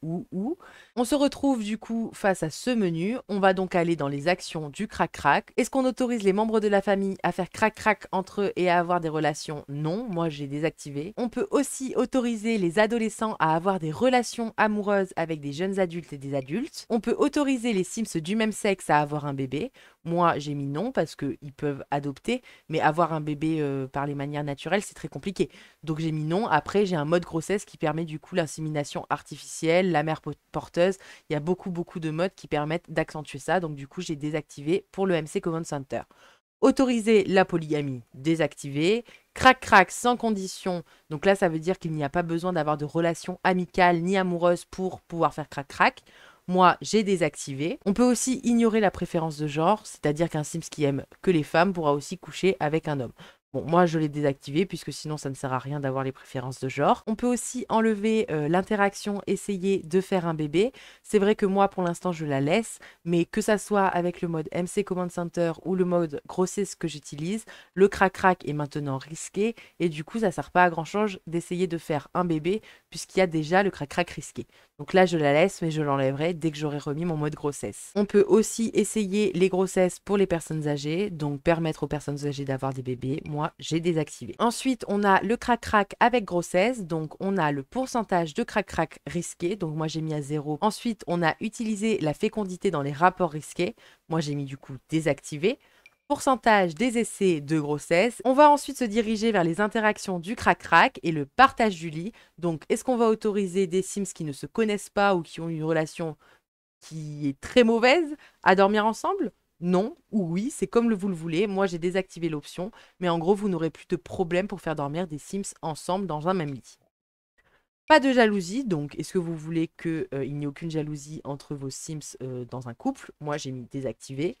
Ou. On se retrouve du coup face à ce menu. On va donc aller dans les actions du crac-crac. Est-ce qu'on autorise les membres de la famille à faire crac-crac entre eux et à avoir des relations Non, moi j'ai désactivé. On peut aussi autoriser les adolescents à avoir des relations amoureuses avec des jeunes adultes et des adultes. On peut autoriser les Sims du même sexe à avoir un bébé. Moi, j'ai mis non parce qu'ils peuvent adopter, mais avoir un bébé euh, par les manières naturelles, c'est très compliqué. Donc j'ai mis non. Après, j'ai un mode grossesse qui permet du coup l'insémination artificielle, la mère porteuse. Il y a beaucoup, beaucoup de modes qui permettent d'accentuer ça. Donc du coup, j'ai désactivé pour le MC Common Center. Autoriser la polygamie, désactiver. Crac crac sans condition. Donc là, ça veut dire qu'il n'y a pas besoin d'avoir de relation amicale ni amoureuse pour pouvoir faire crac crac moi j'ai désactivé. On peut aussi ignorer la préférence de genre, c'est-à-dire qu'un Sims qui aime que les femmes pourra aussi coucher avec un homme. Bon, moi je l'ai désactivé puisque sinon ça ne sert à rien d'avoir les préférences de genre. On peut aussi enlever euh, l'interaction, essayer de faire un bébé. C'est vrai que moi pour l'instant je la laisse, mais que ça soit avec le mode MC Command Center ou le mode grossesse que j'utilise, le crac-crac est maintenant risqué et du coup ça sert pas à grand chose d'essayer de faire un bébé puisqu'il y a déjà le crac-crac risqué. Donc là, je la laisse, mais je l'enlèverai dès que j'aurai remis mon mode grossesse. On peut aussi essayer les grossesses pour les personnes âgées, donc permettre aux personnes âgées d'avoir des bébés. Moi, j'ai désactivé. Ensuite, on a le crac crack avec grossesse, donc on a le pourcentage de crac-crac risqué, donc moi j'ai mis à zéro. Ensuite, on a utilisé la fécondité dans les rapports risqués, moi j'ai mis du coup désactivé pourcentage des essais de grossesse. On va ensuite se diriger vers les interactions du crac-crac et le partage du lit. Donc, est-ce qu'on va autoriser des Sims qui ne se connaissent pas ou qui ont une relation qui est très mauvaise à dormir ensemble non ou oui, c'est comme vous le voulez. Moi, j'ai désactivé l'option, mais en gros, vous n'aurez plus de problème pour faire dormir des Sims ensemble dans un même lit. Pas de jalousie, donc est-ce que vous voulez qu'il euh, n'y ait aucune jalousie entre vos Sims euh, dans un couple Moi, j'ai mis désactivé.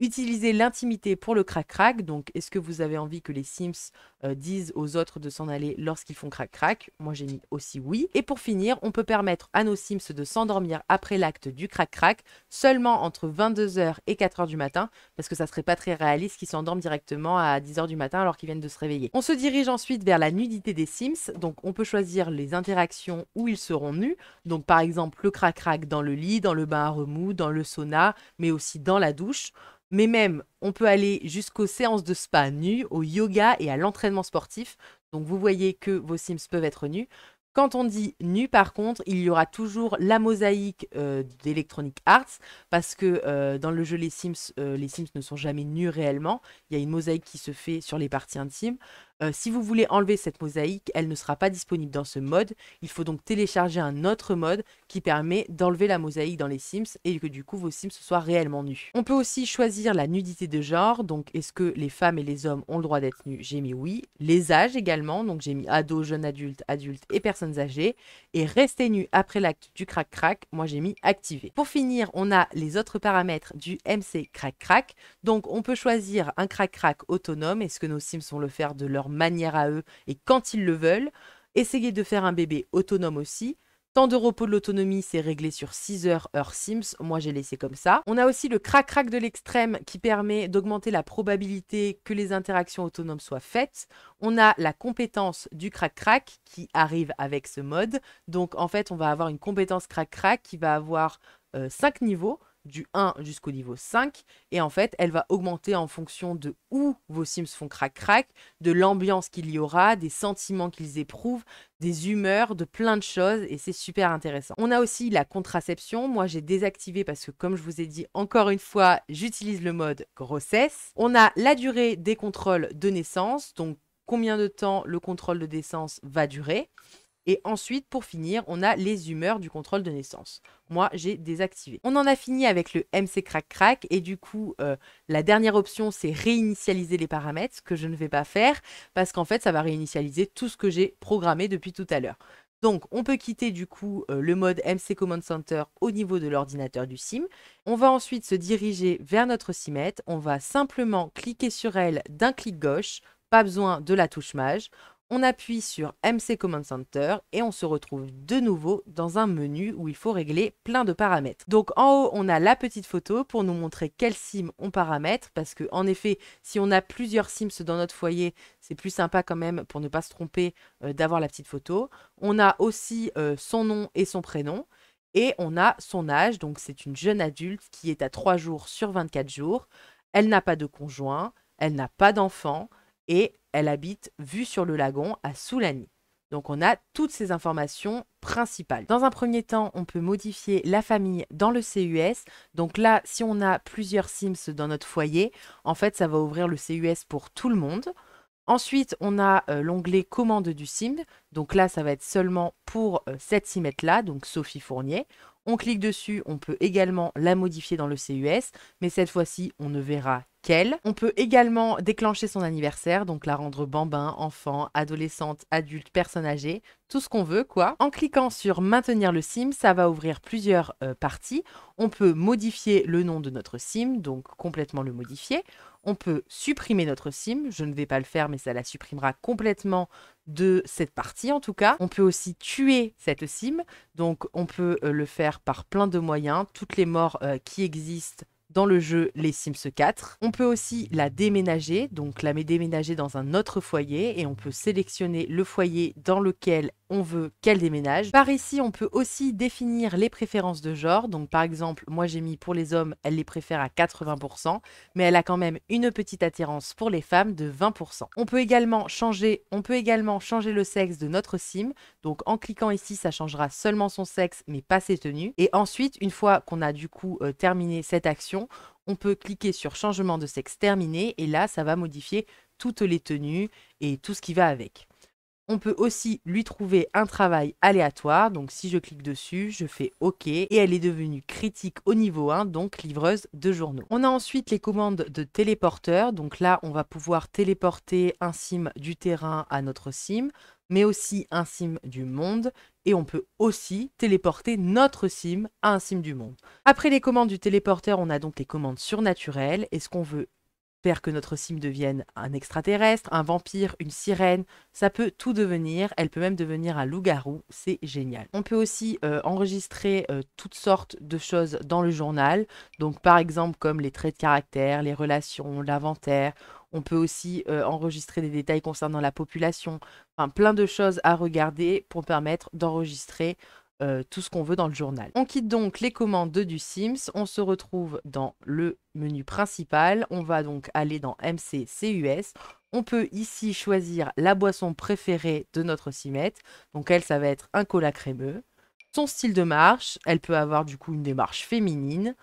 Utiliser l'intimité pour le crac-crac. Donc, est-ce que vous avez envie que les Sims euh, disent aux autres de s'en aller lorsqu'ils font crac-crac Moi, j'ai mis aussi oui. Et pour finir, on peut permettre à nos Sims de s'endormir après l'acte du crac-crac, seulement entre 22h et 4h du matin, parce que ça serait pas très réaliste qu'ils s'endorment directement à 10h du matin alors qu'ils viennent de se réveiller. On se dirige ensuite vers la nudité des Sims. Donc, on peut choisir les interactions où ils seront nus. Donc, par exemple, le crac-crac dans le lit, dans le bain à remous, dans le sauna, mais aussi dans la douche mais même on peut aller jusqu'aux séances de spa nues, au yoga et à l'entraînement sportif. Donc vous voyez que vos Sims peuvent être nus. Quand on dit nu, par contre, il y aura toujours la mosaïque euh, d'Electronic Arts, parce que euh, dans le jeu Les Sims, euh, les Sims ne sont jamais nus réellement. Il y a une mosaïque qui se fait sur les parties intimes. Euh, si vous voulez enlever cette mosaïque, elle ne sera pas disponible dans ce mode. Il faut donc télécharger un autre mode qui permet d'enlever la mosaïque dans les Sims et que du coup vos Sims soient réellement nus. On peut aussi choisir la nudité de genre, donc est-ce que les femmes et les hommes ont le droit d'être nus J'ai mis oui. Les âges également, donc j'ai mis ados, jeune adulte, adulte et personnes âgées. Et rester nu après l'acte du crack crack. moi j'ai mis activé. Pour finir, on a les autres paramètres du MC crack crack. Donc on peut choisir un crack crack autonome, est-ce que nos Sims vont le faire de leur manière à eux et quand ils le veulent. Essayez de faire un bébé autonome aussi. Temps de repos de l'autonomie, c'est réglé sur 6 heures heure Sims. Moi, j'ai laissé comme ça. On a aussi le crack crack de l'extrême qui permet d'augmenter la probabilité que les interactions autonomes soient faites. On a la compétence du crack crack qui arrive avec ce mode. Donc, en fait, on va avoir une compétence crack crack qui va avoir 5 euh, niveaux du 1 jusqu'au niveau 5. Et en fait, elle va augmenter en fonction de où vos Sims font crac-crac, de l'ambiance qu'il y aura, des sentiments qu'ils éprouvent, des humeurs, de plein de choses. Et c'est super intéressant. On a aussi la contraception. Moi, j'ai désactivé parce que, comme je vous ai dit encore une fois, j'utilise le mode grossesse. On a la durée des contrôles de naissance, donc combien de temps le contrôle de naissance va durer. Et ensuite, pour finir, on a les humeurs du contrôle de naissance. Moi, j'ai désactivé. On en a fini avec le MC crack crack et du coup, euh, la dernière option, c'est réinitialiser les paramètres, que je ne vais pas faire parce qu'en fait, ça va réinitialiser tout ce que j'ai programmé depuis tout à l'heure. Donc, on peut quitter du coup euh, le mode MC Command Center au niveau de l'ordinateur du SIM. On va ensuite se diriger vers notre SIMette. On va simplement cliquer sur elle d'un clic gauche, pas besoin de la touche mage. On appuie sur MC Command Center et on se retrouve de nouveau dans un menu où il faut régler plein de paramètres. Donc en haut, on a la petite photo pour nous montrer quelle SIM on paramètre parce que en effet, si on a plusieurs SIMs dans notre foyer, c'est plus sympa quand même pour ne pas se tromper euh, d'avoir la petite photo. On a aussi euh, son nom et son prénom. Et on a son âge, donc c'est une jeune adulte qui est à 3 jours sur 24 jours. Elle n'a pas de conjoint, elle n'a pas d'enfant et elle habite vue sur le lagon à Soulani. Donc on a toutes ces informations principales. Dans un premier temps, on peut modifier la famille dans le CUS. Donc là, si on a plusieurs Sims dans notre foyer, en fait, ça va ouvrir le CUS pour tout le monde. Ensuite, on a euh, l'onglet commande du sim. Donc là, ça va être seulement pour euh, cette simette-là, donc Sophie Fournier. On clique dessus, on peut également la modifier dans le CUS, mais cette fois-ci, on ne verra on peut également déclencher son anniversaire, donc la rendre bambin, enfant, adolescente, adulte, personne âgée, tout ce qu'on veut quoi. En cliquant sur maintenir le sim, ça va ouvrir plusieurs euh, parties. On peut modifier le nom de notre sim, donc complètement le modifier. On peut supprimer notre sim, je ne vais pas le faire mais ça la supprimera complètement de cette partie en tout cas. On peut aussi tuer cette sim, donc on peut euh, le faire par plein de moyens. Toutes les morts euh, qui existent dans le jeu Les Sims 4. On peut aussi la déménager, donc la déménager dans un autre foyer et on peut sélectionner le foyer dans lequel on veut qu'elle déménage. Par ici, on peut aussi définir les préférences de genre. Donc par exemple, moi j'ai mis pour les hommes, elle les préfère à 80%, mais elle a quand même une petite attirance pour les femmes de 20%. On peut également changer, on peut également changer le sexe de notre sim. Donc en cliquant ici, ça changera seulement son sexe mais pas ses tenues. Et ensuite, une fois qu'on a du coup euh, terminé cette action, on peut cliquer sur changement de sexe terminé et là, ça va modifier toutes les tenues et tout ce qui va avec. On peut aussi lui trouver un travail aléatoire, donc si je clique dessus, je fais OK, et elle est devenue critique au niveau 1, donc livreuse de journaux. On a ensuite les commandes de téléporteur, donc là on va pouvoir téléporter un sim du terrain à notre sim, mais aussi un sim du monde, et on peut aussi téléporter notre sim à un sim du monde. Après les commandes du téléporteur, on a donc les commandes surnaturelles, est ce qu'on veut que notre sim devienne un extraterrestre, un vampire, une sirène. Ça peut tout devenir. Elle peut même devenir un loup-garou. C'est génial. On peut aussi euh, enregistrer euh, toutes sortes de choses dans le journal. Donc par exemple comme les traits de caractère, les relations, l'inventaire. On peut aussi euh, enregistrer des détails concernant la population. plein de choses à regarder pour permettre d'enregistrer euh, tout ce qu'on veut dans le journal. On quitte donc les commandes de du Sims, on se retrouve dans le menu principal, on va donc aller dans MCCUS, on peut ici choisir la boisson préférée de notre simette. donc elle ça va être un cola crémeux, son style de marche, elle peut avoir du coup une démarche féminine,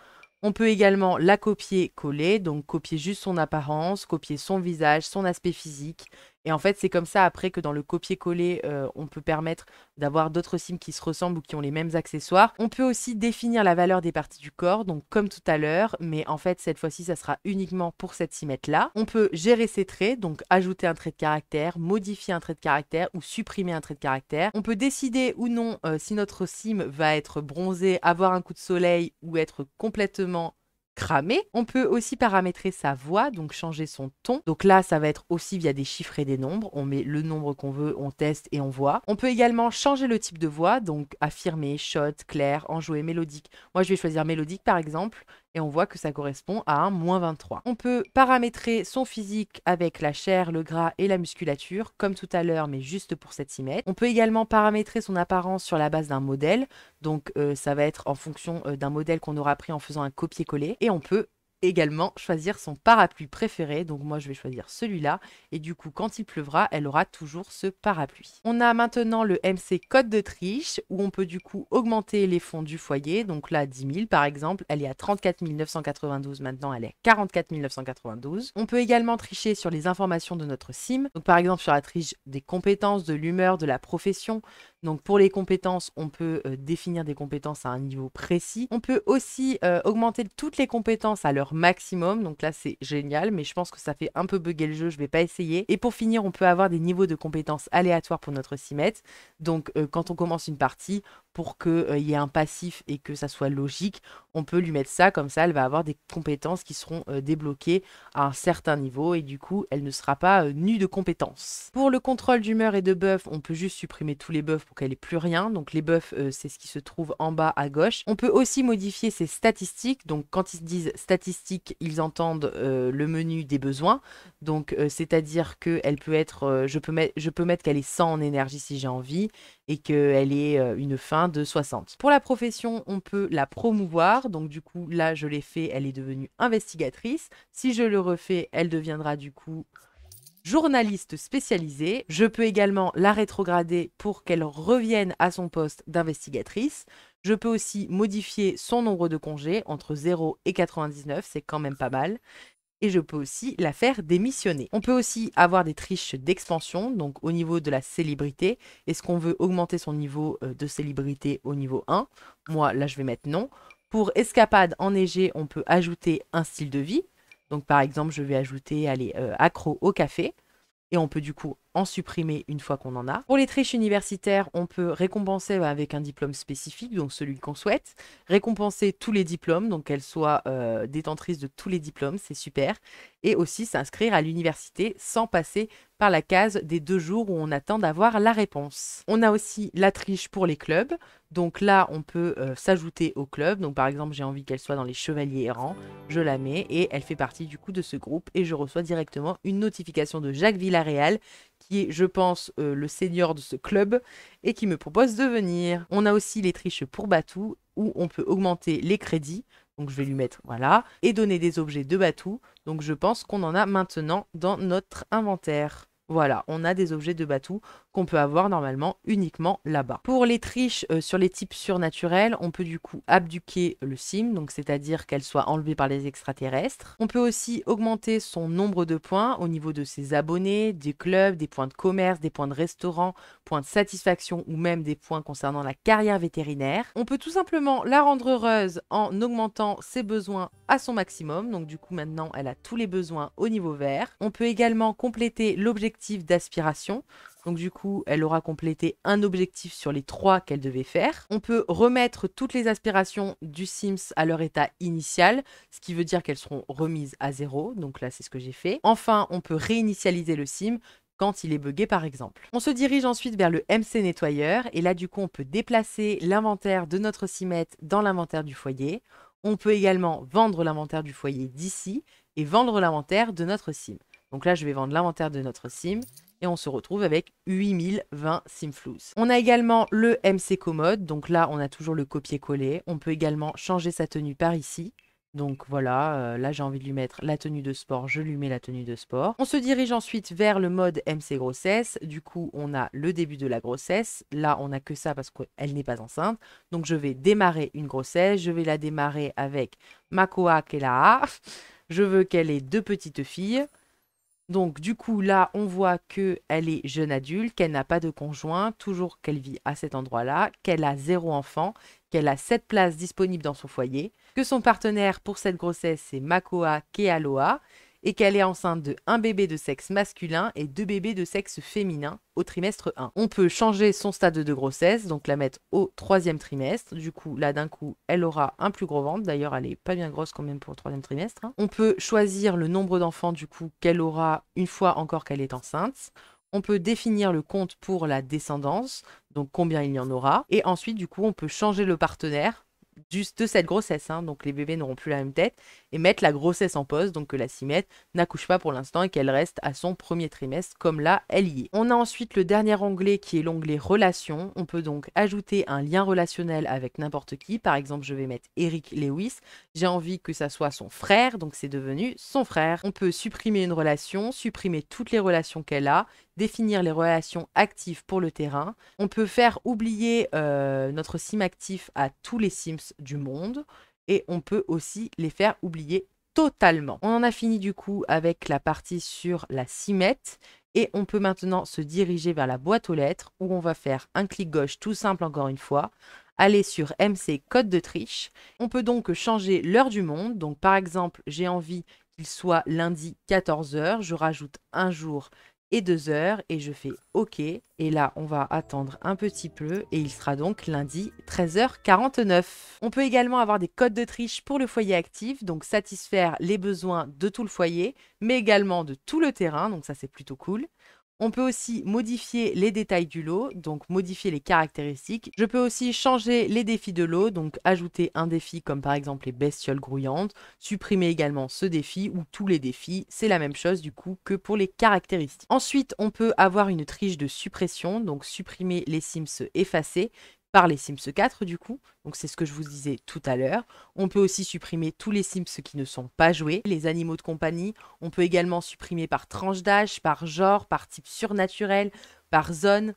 on peut également la copier-coller, donc copier juste son apparence, copier son visage, son aspect physique, et en fait, c'est comme ça après que dans le copier-coller, euh, on peut permettre d'avoir d'autres sims qui se ressemblent ou qui ont les mêmes accessoires. On peut aussi définir la valeur des parties du corps, donc comme tout à l'heure, mais en fait, cette fois-ci, ça sera uniquement pour cette simette-là. On peut gérer ses traits, donc ajouter un trait de caractère, modifier un trait de caractère ou supprimer un trait de caractère. On peut décider ou non euh, si notre sim va être bronzé, avoir un coup de soleil ou être complètement cramé. On peut aussi paramétrer sa voix, donc changer son ton. Donc là, ça va être aussi via des chiffres et des nombres. On met le nombre qu'on veut, on teste et on voit. On peut également changer le type de voix, donc affirmer, shot, clair, enjoué, mélodique. Moi, je vais choisir mélodique par exemple et on voit que ça correspond à un moins 23. On peut paramétrer son physique avec la chair, le gras et la musculature, comme tout à l'heure, mais juste pour cette simette. On peut également paramétrer son apparence sur la base d'un modèle, donc euh, ça va être en fonction euh, d'un modèle qu'on aura pris en faisant un copier-coller, et on peut également choisir son parapluie préféré. Donc moi, je vais choisir celui-là. Et du coup, quand il pleuvra, elle aura toujours ce parapluie. On a maintenant le MC Code de triche où on peut du coup augmenter les fonds du foyer. Donc là, 10 000 par exemple. Elle est à 34 992 maintenant. Elle est à 44 992. On peut également tricher sur les informations de notre SIM. Donc par exemple, sur la triche des compétences, de l'humeur, de la profession, donc pour les compétences, on peut euh, définir des compétences à un niveau précis. On peut aussi euh, augmenter toutes les compétences à leur maximum. Donc là, c'est génial, mais je pense que ça fait un peu bugger le jeu, je ne vais pas essayer. Et pour finir, on peut avoir des niveaux de compétences aléatoires pour notre CIMET. Donc euh, quand on commence une partie, pour qu'il y ait un passif et que ça soit logique, on peut lui mettre ça, comme ça elle va avoir des compétences qui seront débloquées à un certain niveau et du coup elle ne sera pas nue de compétences. Pour le contrôle d'humeur et de buff, on peut juste supprimer tous les buffs qu'elle ait plus rien. Donc les boeufs, euh, c'est ce qui se trouve en bas à gauche. On peut aussi modifier ses statistiques. Donc quand ils disent statistiques, ils entendent euh, le menu des besoins. Donc euh, c'est-à-dire elle peut être, je peux mettre, je peux mettre qu'elle est 100 en énergie si j'ai envie et qu'elle est une fin de 60. Pour la profession, on peut la promouvoir. Donc du coup, là, je l'ai fait, elle est devenue investigatrice. Si je le refais, elle deviendra du coup journaliste spécialisée. Je peux également la rétrograder pour qu'elle revienne à son poste d'investigatrice. Je peux aussi modifier son nombre de congés entre 0 et 99, c'est quand même pas mal. Et je peux aussi la faire démissionner. On peut aussi avoir des triches d'expansion, donc au niveau de la célébrité. Est-ce qu'on veut augmenter son niveau euh, de célébrité au niveau 1 Moi, là, je vais mettre non. Pour escapade enneigée, on peut ajouter un style de vie. Donc par exemple, je vais ajouter allez, euh, accro au café. Et on peut du coup en supprimer une fois qu'on en a. Pour les triches universitaires, on peut récompenser bah, avec un diplôme spécifique, donc celui qu'on souhaite. Récompenser tous les diplômes, donc qu'elle soit euh, détentrice de tous les diplômes, c'est super. Et aussi s'inscrire à l'université sans passer par la case des deux jours où on attend d'avoir la réponse. On a aussi la triche pour les clubs. Donc là, on peut euh, s'ajouter au club. Donc par exemple, j'ai envie qu'elle soit dans les Chevaliers errants. Je la mets et elle fait partie du coup de ce groupe. Et je reçois directement une notification de Jacques Villarreal qui est, je pense, euh, le seigneur de ce club et qui me propose de venir. On a aussi les triches pour Batou où on peut augmenter les crédits. Donc je vais lui mettre voilà et donner des objets de Batou. Donc je pense qu'on en a maintenant dans notre inventaire. Voilà, on a des objets de Batou qu'on peut avoir normalement uniquement là-bas. Pour les triches euh, sur les types surnaturels, on peut du coup abduquer le sim, donc c'est-à-dire qu'elle soit enlevée par les extraterrestres. On peut aussi augmenter son nombre de points au niveau de ses abonnés, des clubs, des points de commerce, des points de restaurant, points de satisfaction ou même des points concernant la carrière vétérinaire. On peut tout simplement la rendre heureuse en augmentant ses besoins à son maximum, donc du coup maintenant elle a tous les besoins au niveau vert. On peut également compléter l'objectif d'aspiration, donc du coup, elle aura complété un objectif sur les trois qu'elle devait faire. On peut remettre toutes les aspirations du Sims à leur état initial, ce qui veut dire qu'elles seront remises à zéro. Donc là, c'est ce que j'ai fait. Enfin, on peut réinitialiser le Sim quand il est buggé par exemple. On se dirige ensuite vers le MC nettoyeur et là du coup on peut déplacer l'inventaire de notre Simette dans l'inventaire du foyer. On peut également vendre l'inventaire du foyer d'ici et vendre l'inventaire de notre sim. Donc là je vais vendre l'inventaire de notre sim et on se retrouve avec 8020 Simflouz. On a également le MC Commode, donc là on a toujours le copier-coller. On peut également changer sa tenue par ici. Donc voilà, euh, là j'ai envie de lui mettre la tenue de sport, je lui mets la tenue de sport. On se dirige ensuite vers le mode MC grossesse. Du coup, on a le début de la grossesse. Là, on n'a que ça parce qu'elle n'est pas enceinte. Donc je vais démarrer une grossesse. Je vais la démarrer avec Makoa Kelaa. Je veux qu'elle ait deux petites filles. Donc du coup là on voit qu'elle est jeune adulte, qu'elle n'a pas de conjoint, toujours qu'elle vit à cet endroit-là, qu'elle a zéro enfant, qu'elle a sept places disponibles dans son foyer, que son partenaire pour cette grossesse c'est Makoa Kealoa, et qu'elle est enceinte de un bébé de sexe masculin et deux bébés de sexe féminin au trimestre 1. On peut changer son stade de grossesse, donc la mettre au troisième trimestre. Du coup, là d'un coup, elle aura un plus gros ventre. D'ailleurs, elle est pas bien grosse quand même pour le troisième trimestre. Hein. On peut choisir le nombre d'enfants du coup qu'elle aura une fois encore qu'elle est enceinte. On peut définir le compte pour la descendance, donc combien il y en aura. Et ensuite, du coup, on peut changer le partenaire de cette grossesse, hein. donc les bébés n'auront plus la même tête, et mettre la grossesse en pause, donc que la cimette n'accouche pas pour l'instant et qu'elle reste à son premier trimestre, comme là, elle y est. On a ensuite le dernier onglet qui est l'onglet Relations. On peut donc ajouter un lien relationnel avec n'importe qui. Par exemple, je vais mettre Eric Lewis. J'ai envie que ça soit son frère, donc c'est devenu son frère. On peut supprimer une relation, supprimer toutes les relations qu'elle a, définir les relations actives pour le terrain. On peut faire oublier euh, notre sim actif à tous les sims du monde et on peut aussi les faire oublier totalement. On en a fini du coup avec la partie sur la simette et on peut maintenant se diriger vers la boîte aux lettres où on va faire un clic gauche tout simple encore une fois, aller sur MC code de triche. On peut donc changer l'heure du monde. Donc par exemple, j'ai envie qu'il soit lundi 14h, je rajoute un jour et 2 heures et je fais OK. Et là, on va attendre un petit peu et il sera donc lundi 13h49. On peut également avoir des codes de triche pour le foyer actif, donc satisfaire les besoins de tout le foyer, mais également de tout le terrain, donc ça c'est plutôt cool. On peut aussi modifier les détails du lot, donc modifier les caractéristiques. Je peux aussi changer les défis de lot, donc ajouter un défi comme par exemple les bestioles grouillantes, supprimer également ce défi ou tous les défis, c'est la même chose du coup que pour les caractéristiques. Ensuite, on peut avoir une triche de suppression, donc supprimer les sims effacés, par les Sims 4 du coup, donc c'est ce que je vous disais tout à l'heure. On peut aussi supprimer tous les Sims qui ne sont pas joués, les animaux de compagnie, on peut également supprimer par tranche d'âge, par genre, par type surnaturel, par zone,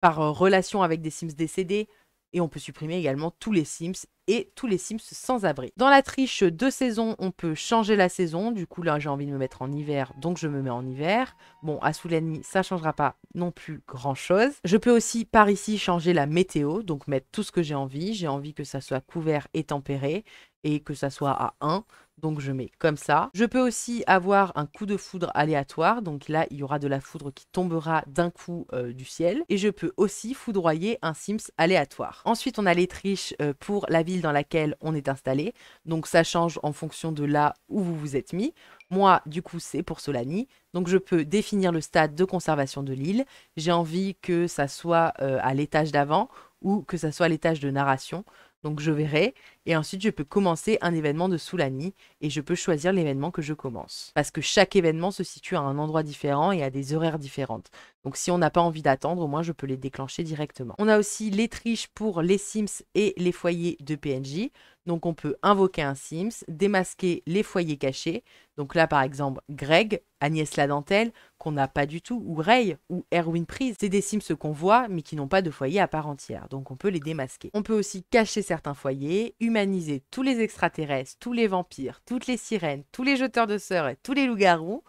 par euh, relation avec des Sims décédés, et on peut supprimer également tous les Sims et tous les Sims sans abri. Dans la triche de saison, on peut changer la saison. Du coup, là, j'ai envie de me mettre en hiver, donc je me mets en hiver. Bon, à Soulani, ça changera pas non plus grand-chose. Je peux aussi, par ici, changer la météo, donc mettre tout ce que j'ai envie. J'ai envie que ça soit couvert et tempéré et que ça soit à 1 donc je mets comme ça. Je peux aussi avoir un coup de foudre aléatoire, donc là il y aura de la foudre qui tombera d'un coup euh, du ciel, et je peux aussi foudroyer un Sims aléatoire. Ensuite on a les triches euh, pour la ville dans laquelle on est installé, donc ça change en fonction de là où vous vous êtes mis. Moi, du coup, c'est pour Solani. Donc, je peux définir le stade de conservation de l'île. J'ai envie que ça soit euh, à l'étage d'avant ou que ça soit à l'étage de narration. Donc je verrai et ensuite je peux commencer un événement de Soulani et je peux choisir l'événement que je commence. Parce que chaque événement se situe à un endroit différent et à des horaires différentes. Donc si on n'a pas envie d'attendre, au moins je peux les déclencher directement. On a aussi les triches pour les Sims et les foyers de PNJ. Donc on peut invoquer un Sims, démasquer les foyers cachés. Donc là par exemple Greg, Agnès la dentelle qu'on n'a pas du tout, ou Ray, ou Erwin Prize. C'est des Sims qu'on voit, mais qui n'ont pas de foyer à part entière, donc on peut les démasquer. On peut aussi cacher certains foyers, humaniser tous les extraterrestres, tous les vampires, toutes les sirènes, tous les jeteurs de sœurs et tous les loups-garous.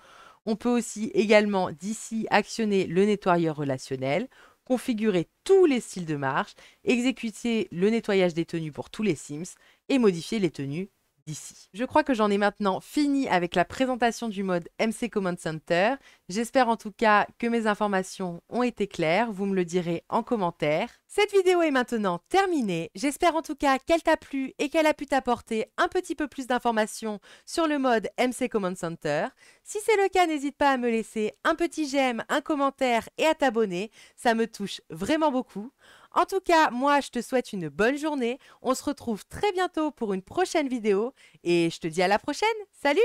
On peut aussi également d'ici actionner le nettoyeur relationnel, configurer tous les styles de marche, exécuter le nettoyage des tenues pour tous les Sims et modifier les tenues je crois que j'en ai maintenant fini avec la présentation du mode MC Command Center. J'espère en tout cas que mes informations ont été claires, vous me le direz en commentaire. Cette vidéo est maintenant terminée, j'espère en tout cas qu'elle t'a plu et qu'elle a pu t'apporter un petit peu plus d'informations sur le mode MC Command Center. Si c'est le cas, n'hésite pas à me laisser un petit j'aime, un commentaire et à t'abonner, ça me touche vraiment beaucoup. En tout cas, moi, je te souhaite une bonne journée. On se retrouve très bientôt pour une prochaine vidéo et je te dis à la prochaine. Salut